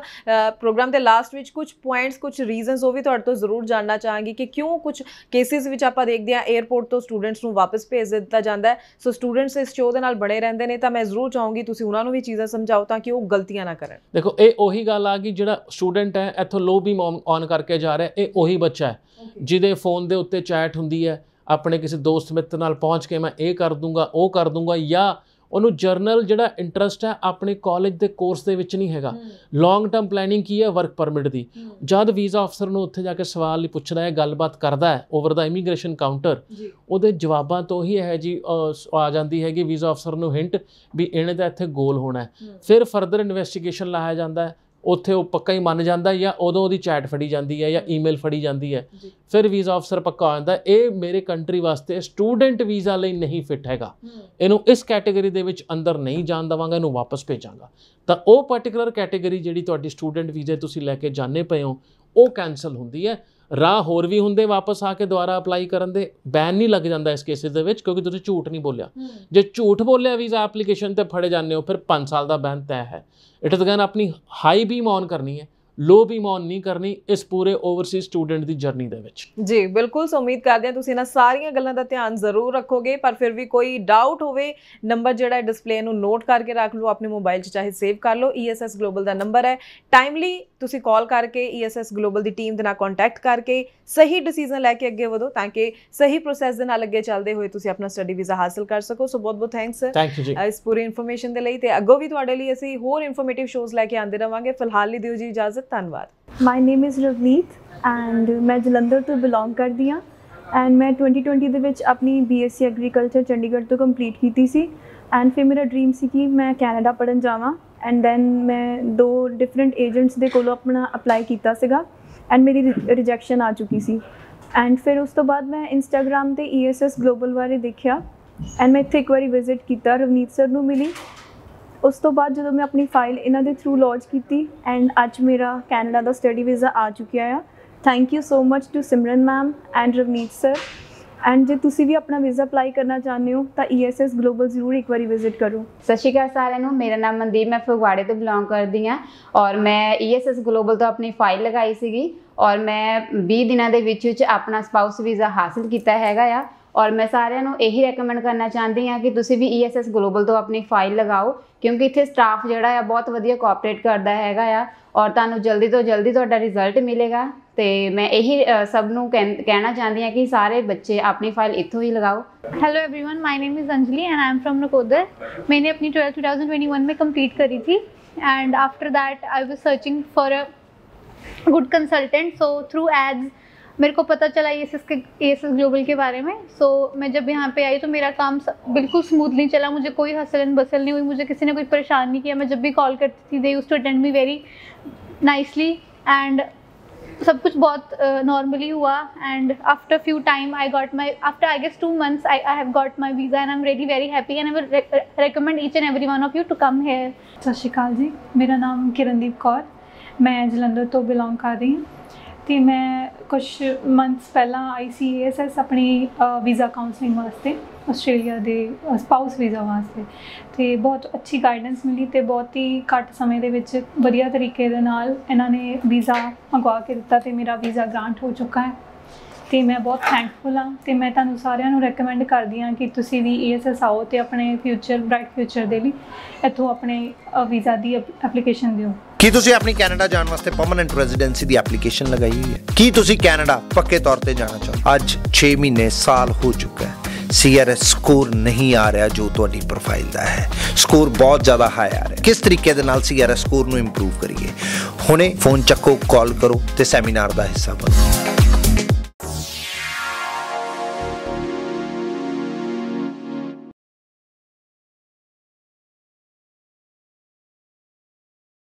ਪ੍ਰੋਗਰਾਮ ਦੇ ਲਾਸਟ ਵਿੱਚ ਕੁਝ ਪੁਆਇੰਟਸ ਕੁਝ ਰੀਜ਼ਨਸ ਉਹ ਵੀ ਤੁਹਾਡੇ ਤੋਂ ਜ਼ਰੂਰ ਜਾਨਣਾ ਚਾਹਾਂਗੀ ਕਿ ਕਿਉਂ ਕੁਝ ਕੇਸਿਸ ਵਿੱਚ ਆਪਾਂ ਦੇਖਦੇ ਆ 에어ਪੋਰਟ ਤੋਂ ਸਟੂਡੈਂਟਸ ਨੂੰ ਵਾਪਸ ਭੇਜ ਦਿੱਤਾ ਜਾਂਦਾ ਹੈ ਸੋ ਸਟੂਡੈਂਟਸ ਇਸ ਚੋ ਦੇ ਨਾਲ ਬਣੇ ਰਹਿੰਦੇ ਨੇ ਤਾਂ ਮੈਂ ਜ਼ਰੂਰ ਚਾਹੂੰਗੀ ਤੁਸੀਂ ਉਹਨਾਂ ਨੂੰ ਵੀ ਚੀਜ਼ਾਂ ਸਮਝਾਓ ਤਾਂ ਕਿ ਉਹ ਗਲਤੀਆਂ ਨਾ ਕਰਨ ਦੇਖੋ ਇਹ ਉਹੀ ਗੱਲ ਆ ਗਈ ਜਿਹੜਾ ਸਟੂਡੈਂਟ ਹੈ ਇੱਥੋਂ ਲੋ ਵੀ ਔਨ ਕਰਕੇ ਜਾ ਰਿਹਾ ਇਹ ਉਹੀ ਬੱਚਾ ਹੈ ਜਿਹਦੇ ਫੋਨ ਦੇ ਉੱਤੇ ਚੈਟ ਹੁੰਦੀ ਹੈ ਆਪਣੇ ਕਿਸੇ ਦੋਸਤ ਮਿੱਤਰ ਨਾਲ ਪਹੁੰਚ ਕੇ ਮੈਂ ਇਹ ਕਰ ਦੂੰਗਾ ਉਹ ਕਰ ਦੂੰਗਾ ਜਾਂ ਉਹਨੂੰ ਜਰਨਲ ਜਿਹੜਾ ਇੰਟਰਸਟ ਹੈ ਆਪਣੇ ਕਾਲਜ ਦੇ ਕੋਰਸ ਦੇ ਵਿੱਚ ਨਹੀਂ ਹੈਗਾ ਲੌਂਗ ਟਰਮ ਪਲੈਨਿੰਗ ਕੀ ਹੈ ਵਰਕ ਪਰਮਿਟ ਦੀ ਜਦ ਵੀਜ਼ਾ ਅਫਸਰ ਨੂੰ ਉੱਥੇ ਜਾ ਕੇ ਸਵਾਲ ਹੀ ਪੁੱਛਦਾ ਹੈ ਗੱਲਬਾਤ ਕਰਦਾ ਹੈ ਓਵਰ ਦਾ ਇਮੀਗ੍ਰੇਸ਼ਨ ਕਾਊਂਟਰ ਉਹਦੇ ਜਵਾਬਾਂ ਤੋਂ ਹੀ ਇਹ ਜੀ ਆ ਜਾਂਦੀ ਹੈ ਕਿ ਵੀਜ਼ਾ ਅਫਸਰ ਨੂੰ ਹਿੰਟ ਵੀ ਇਹਨੇ ਦਾ ਇੱਥੇ ਗੋਲ ਹੋਣਾ ਹੈ ਫਿਰ ਫਰਦਰ ਇਨਵੈਸਟੀਗੇਸ਼ਨ ਲਾਇਆ ਜਾਂਦਾ ਹੈ ਉੱਥੇ ਉਹ ਪੱਕਾ ਹੀ ਮੰਨ ਜਾਂਦਾ ਜਾਂ ਉਦੋਂ ਉਹਦੀ ਚੈਟ ਫੜੀ ਜਾਂਦੀ ਹੈ ਜਾਂ ਈਮੇਲ ਫੜੀ ਜਾਂਦੀ ਹੈ ਫਿਰ ਵੀਜ਼ਾ ਅਫਸਰ ਪੱਕਾ ਹੋ ਜਾਂਦਾ ਇਹ ਮੇਰੇ ਕੰਟਰੀ ਵਾਸਤੇ ਸਟੂਡੈਂਟ ਵੀਜ਼ਾ ਲਈ ਨਹੀਂ ਫਿੱਟ ਹੈਗਾ ਇਹਨੂੰ ਇਸ ਕੈਟਾਗਰੀ ਦੇ ਵਿੱਚ ਅੰਦਰ ਨਹੀਂ ਜਾਣ ਦਵਾਂਗਾ ਇਹਨੂੰ ਵਾਪਸ ਭੇਜਾਂਗਾ ਤਾਂ ਉਹ ਪਾਰਟਿਕੂਲਰ ਕੈਟਾਗਰੀ ਜਿਹੜੀ ਤੁਹਾਡੀ ਸਟੂਡੈਂਟ ਵੀਜ਼ਾ ਤੁਸੀਂ ਲੈ ਕੇ ਜਾਣੇ ਪਏ ਹੋ ਉਹ ਕੈਨਸਲ ਹੁੰਦੀ ਹੈ ਰਾਹ ਹੋਰ ਵੀ ਹੁੰਦੇ ਵਾਪਸ ਆ ਕੇ ਦੁਬਾਰਾ ਅਪਲਾਈ ਕਰਨ ਦੇ ਬੈਨ ਨਹੀਂ ਲੱਗ ਜਾਂਦਾ ਇਸ ਕੇਸਿਸ ਦੇ ਵਿੱਚ ਕਿਉਂਕਿ ਤੁਸੀਂ ਝੂਠ ਨਹੀਂ ਬੋਲਿਆ ਜੇ ਝੂਠ ਬੋਲਿਆ ਵੀਜ਼ਾ ਐਪਲੀਕੇਸ਼ਨ ਤੇ ਫੜੇ ਜਾਂਦੇ ਹੋ ਫਿਰ 5 ਸਾਲ ਦਾ ਬੈਨ ਤੈਅ ਹੈ ਇਟ ਇਜ਼ ਗਨ ਆਪਣੀ ਹਾਈ ਬੀਮ ਔਨ ਕਰਨੀ ਹੈ ਲੋ ਬੀਮ ਨਹੀਂ ਕਰਨੀ ਇਸ ਪੂਰੇ ਓਵਰਸੀਜ਼ ਸਟੂਡੈਂਟ ਦੀ ਜਰਨੀ ਦੇ ਵਿੱਚ ਜੀ ਬਿਲਕੁਲ ਸੋ ਉਮੀਦ ਕਰਦੇ ਹਾਂ ਤੁਸੀਂ ਇਹਨਾਂ ਸਾਰੀਆਂ ਗੱਲਾਂ ਦਾ ਧਿਆਨ ਜ਼ਰੂਰ ਰੱਖੋਗੇ ਪਰ ਫਿਰ ਵੀ ਕੋਈ ਡਾਊਟ ਹੋਵੇ ਨੰਬਰ ਜਿਹੜਾ ਹੈ ਡਿਸਪਲੇ ਨੂੰ ਨੋਟ ਕਰਕੇ ਰੱਖ ਲਓ ਆਪਣੇ ਮੋਬਾਈਲ 'ਚ ਚਾਹੇ ਸੇਵ ਕਰ ਲਓ ESS ਗਲੋਬਲ ਦਾ ਨੰਬਰ ਹੈ ਟਾਈਮਲੀ ਤੁਸੀਂ ਕਾਲ ਕਰਕੇ ESS ਗਲੋਬਲ ਦੀ ਟੀਮ ਦੇ ਨਾਲ ਕੰਟੈਕਟ ਕਰਕੇ ਸਹੀ ਡਿਸੀਜਨ ਲੈ ਕੇ ਅੱਗੇ ਵਧੋ ਤਾਂ ਕਿ ਸਹੀ ਪ੍ਰੋਸੈਸ ਦੇ ਨਾਲ ਅੱਗੇ ਚੱਲਦੇ ਹੋਏ ਤੁਸੀਂ ਆਪਣਾ ਸਟੱਡੀ ਵੀਜ਼ਾ ਹਾਸਲ ਕਰ ਸਕੋ ਸੋ ਬਹੁਤ ਬਹੁਤ ਥੈਂਕਸ ਥੈਂਕ ਯੂ ਜੀ ਇਸ ਪੂਰੀ ਇਨਫੋਰਮੇਸ਼ਨ ਦੇ ਲਈ ਤੇ ਅੱਗੋਂ ਵੀ ਤੁਹਾਡੇ ਲਈ ਅਸੀਂ ਹੋਰ ਇਨਫੋਰਮੇਟਿਵ ਸ਼ੋਜ਼ ਲੈ ਕੇ ਆਂਦੇ ਰਵਾਂਗੇ ਫਿਲਹਾਲ ਲਈ ਦਿਓ ਜੀ ਇਜਾਜ਼ਤ ਧੰਨਵਾਦ my name is Ravneet and ਮੈਂ ਜਲੰਧਰ ਤੋਂ ਬਿਲੋਂਗ ਕਰਦੀ ਹਾਂ ਐਂਡ ਮੈਂ 2020 ਦੇ ਵਿੱਚ ਆਪਣੀ ਬੀਐਸਸੀ ਐਗਰੀਕਲਚਰ ਚੰਡੀਗੜ੍ਹ ਤੋਂ ਕੰਪਲੀਟ ਕੀਤੀ ਸੀ ਐਂਡ ਫਿਰ ਮੇਰਾ ਡ੍ਰੀਮ ਸੀ ਕਿ ਮੈਂ ਕੈਨੇਡਾ ਪੜਨ ਜਾਵਾਂ ਐਂਡ ਦੈਨ ਮੈਂ ਦੋ ਡਿਫਰੈਂਟ ਏਜੰਟਸ ਦੇ ਕੋਲੋਂ ਆਪਣਾ ਅਪਲਾਈ ਕੀਤਾ ਸੀਗਾ ਐਂਡ ਮੇਰੀ ਰਿਜੈਕਸ਼ਨ ਆ ਚੁੱਕੀ ਸੀ ਐਂਡ ਫਿਰ ਉਸ ਤੋਂ ਬਾਅਦ ਮੈਂ ਇੰਸਟਾਗ੍ਰam ਤੇ ESS ਗਲੋਬਲ ਬਾਰੇ ਦੇਖਿਆ ਐਂਡ ਮੈਂ ਇੱਥੇ ਇੱਕ ਵਾਰੀ ਵਿਜ਼ਿਟ ਕੀਤਾ ਰਵਨੀਤ ਸਰ ਨੂੰ ਮਿਲੀ ਉਸ ਤੋਂ ਬਾਅਦ ਜਦੋਂ ਮੈਂ ਆਪਣੀ ਫਾਈਲ ਇਹਨਾਂ ਦੇ ਥਰੂ ਲੌਂਚ ਕੀਤੀ ਐਂਡ ਅੱਜ ਮੇਰਾ ਕੈਨੇਡਾ ਦਾ ਸਟੱਡੀ ਵੀਜ਼ਾ ਆ ਚੁੱਕਿਆ ਆ thank you so much to Simran ma'am and Ravneet sir and ਜੇ ਤੁਸੀਂ ਵੀ ਆਪਣਾ ਵੀਜ਼ਾ ਅਪਲਾਈ ਕਰਨਾ ਚਾਹੁੰਦੇ ਹੋ ਤਾਂ ESS ਗਲੋਬਲ ਜ਼ਰੂਰ ਇੱਕ ਵਾਰੀ ਵਿਜ਼ਿਟ ਕਰੋ ਸਤਿ ਸ਼੍ਰੀ ਅਕਾਲ ਸਾਰਿਆਂ ਨੂੰ ਮੇਰਾ ਨਾਮ ਮਨਦੀਪ ਮੈਂ ਫਗਵਾੜੇ ਤੋਂ ਬਿਲੋਂਗ ਕਰਦੀ ਆ ਔਰ ਮੈਂ ESS ਗਲੋਬਲ ਤੋਂ ਆਪਣੀ ਫਾਈਲ ਲਗਾਈ ਸੀਗੀ ਔਰ ਮੈਂ 20 ਦਿਨਾਂ ਦੇ ਵਿੱਚ ਵਿੱਚ ਆਪਣਾ ਸਪਾਊਸ ਵੀਜ਼ਾ ਹਾਸਲ ਕੀਤਾ ਹੈਗਾ ਆ ਔਰ ਮੈਂ ਸਾਰਿਆਂ ਨੂੰ ਇਹੀ ਰეკਮੈਂਡ ਕਰਨਾ ਚਾਹੁੰਦੀ ਹਾਂ ਕਿ ਤੁਸੀਂ ਵੀ ESS ਗਲੋਬਲ ਤੋਂ ਆਪਣੀ ਫਾਈਲ ਲਗਾਓ ਕਿਉਂਕਿ ਇੱਥੇ ਸਟਾਫ ਜਿਹੜਾ ਆ ਬਹੁਤ ਵਧੀਆ ਕੋਆਪਰੇਟ ਕਰਦਾ ਹੈਗਾ ਆ ਔਰ ਤੁਹਾਨੂੰ ਜਲਦੀ ਤੋਂ ਜਲਦੀ ਤੁਹਾਡਾ ਰਿਜ਼ਲਟ ਮਿਲੇਗਾ ਤੇ ਮੈਂ ਇਹੀ ਸਭ ਨੂੰ ਕਹਿਣਾ ਚਾਹੁੰਦੀ ਹਾਂ ਕਿ ਸਾਰੇ ਬੱਚੇ ਆਪਣੀ ਫਾਈਲ ਇੱਥੋਂ ਹੀ ਲਗਾਓ hello everyone my name is Anjali and am from Nakodar Nakodar मैंने ਆਪਣੀ 12 2021 ਮੇ ਕੰਪਲੀਟ ਕਰੀ ਸੀ and after that I was searching for a good consultant so through ads मेरे को पता चला ए के ए ग्लोबल के बारे में सो so, मैं जब यहाँ पे आई तो मेरा काम बिल्कुल स्मूथली चला मुझे कोई हसल एंड बसल नहीं हुई मुझे किसी ने कोई परेशान नहीं किया मैं जब भी कॉल करती थी they use to attend me very nicely and सब कुछ बहुत नॉर्मली हुआ and after few time I got my after I guess two months I I have got my visa and I am ready very happy and I recommend each and every one of you to come here सत श्रीकाल जी मेरा नाम किरणदीप कौर मैं जलंधर तो belong कर रही हूँ ਤੇ ਮੈਂ ਕੁਝ ਮੰਥਸ ਪਹਿਲਾਂ ICASS ਆਪਣੀ ਵੀਜ਼ਾ ਕਾਉਂਸਲਿੰਗ ਵਾਸਤੇ ਆਸਟ੍ਰੇਲੀਆ ਦੇ ਸਪਾਊਸ ਵੀਜ਼ਾ ਵਾਸਤੇ ਤੇ ਬਹੁਤ ਅੱਛੀ ਗਾਈਡੈਂਸ ਮਿਲੀ ਤੇ ਬਹੁਤ ਹੀ ਘੱਟ ਸਮੇਂ ਦੇ ਵਿੱਚ ਵਧੀਆ ਤਰੀਕੇ ਦੇ ਨਾਲ ਇਹਨਾਂ ਨੇ ਵੀਜ਼ਾ ਮੰਗਵਾ ਕੇ ਦਿੱਤਾ ਤੇ ਮੇਰਾ ਵੀਜ਼ਾ ਗ੍ਰਾਂਟ ਹੋ ਚੁੱਕਾ ਹੈ ਤੇ ਮੈਂ ਬਹੁਤ ਥੈਂਕਫੁਲ ਹਾਂ ਤੇ ਮੈਂ ਤੁਹਾਨੂੰ ਸਾਰਿਆਂ ਨੂੰ ਰეკਮੈਂਡ ਕਰਦੀ ਹਾਂ ਕਿ ਤੁਸੀਂ ਵੀ ESS ਆਓ ਤੇ ਆਪਣੇ ਫਿਊਚਰ ਬ੍ਰਾਈਟ ਫਿਊਚਰ ਦੇ ਲਈ ਇੱਥੋਂ ਆਪਣੇ ਵੀਜ਼ਾ ਦੀ ਐਪਲੀਕੇਸ਼ਨ ਦਿਓ ਕੀ ਤੁਸੀਂ ਆਪਣੀ ਕੈਨੇਡਾ ਜਾਣ ਵਾਸਤੇ ਪਰਮਨੈਂਟ ਰੈਜ਼ੀਡੈਂਸੀ ਦੀ ਐਪਲੀਕੇਸ਼ਨ ਲਗਾਈ ਹੋਈ ਹੈ ਕੀ ਤੁਸੀਂ ਕੈਨੇਡਾ ਪੱਕੇ ਤੌਰ ਤੇ ਜਾਣਾ ਚਾਹੁੰਦੇ ਅੱਜ 6 ਮਹੀਨੇ ਸਾਲ ਹੋ ਚੁੱਕਾ ਹੈ ਸੀਆਰਐਸ ਸਕੋਰ ਨਹੀਂ ਆ ਰਿਹਾ ਜੋ ਤੁਹਾਡੀ ਪ੍ਰੋਫਾਈਲ ਦਾ ਹੈ ਸਕੋਰ ਬਹੁਤ ਜ਼ਿਆਦਾ ਹਾਈ ਆ ਰਿਹਾ ਕਿਸ ਤਰੀਕੇ ਦੇ ਨਾਲ ਸੀਆਰਐਸ ਸਕੋਰ ਨੂੰ ਇੰਪਰੂਵ ਕਰੀਏ ਹੁਣੇ ਫੋਨ ਚੱਕੋ ਕਾਲ ਕਰੋ ਤੇ ਸੈਮੀਨਾਰ ਦਾ ਹਿੱਸਾ ਬਣੋ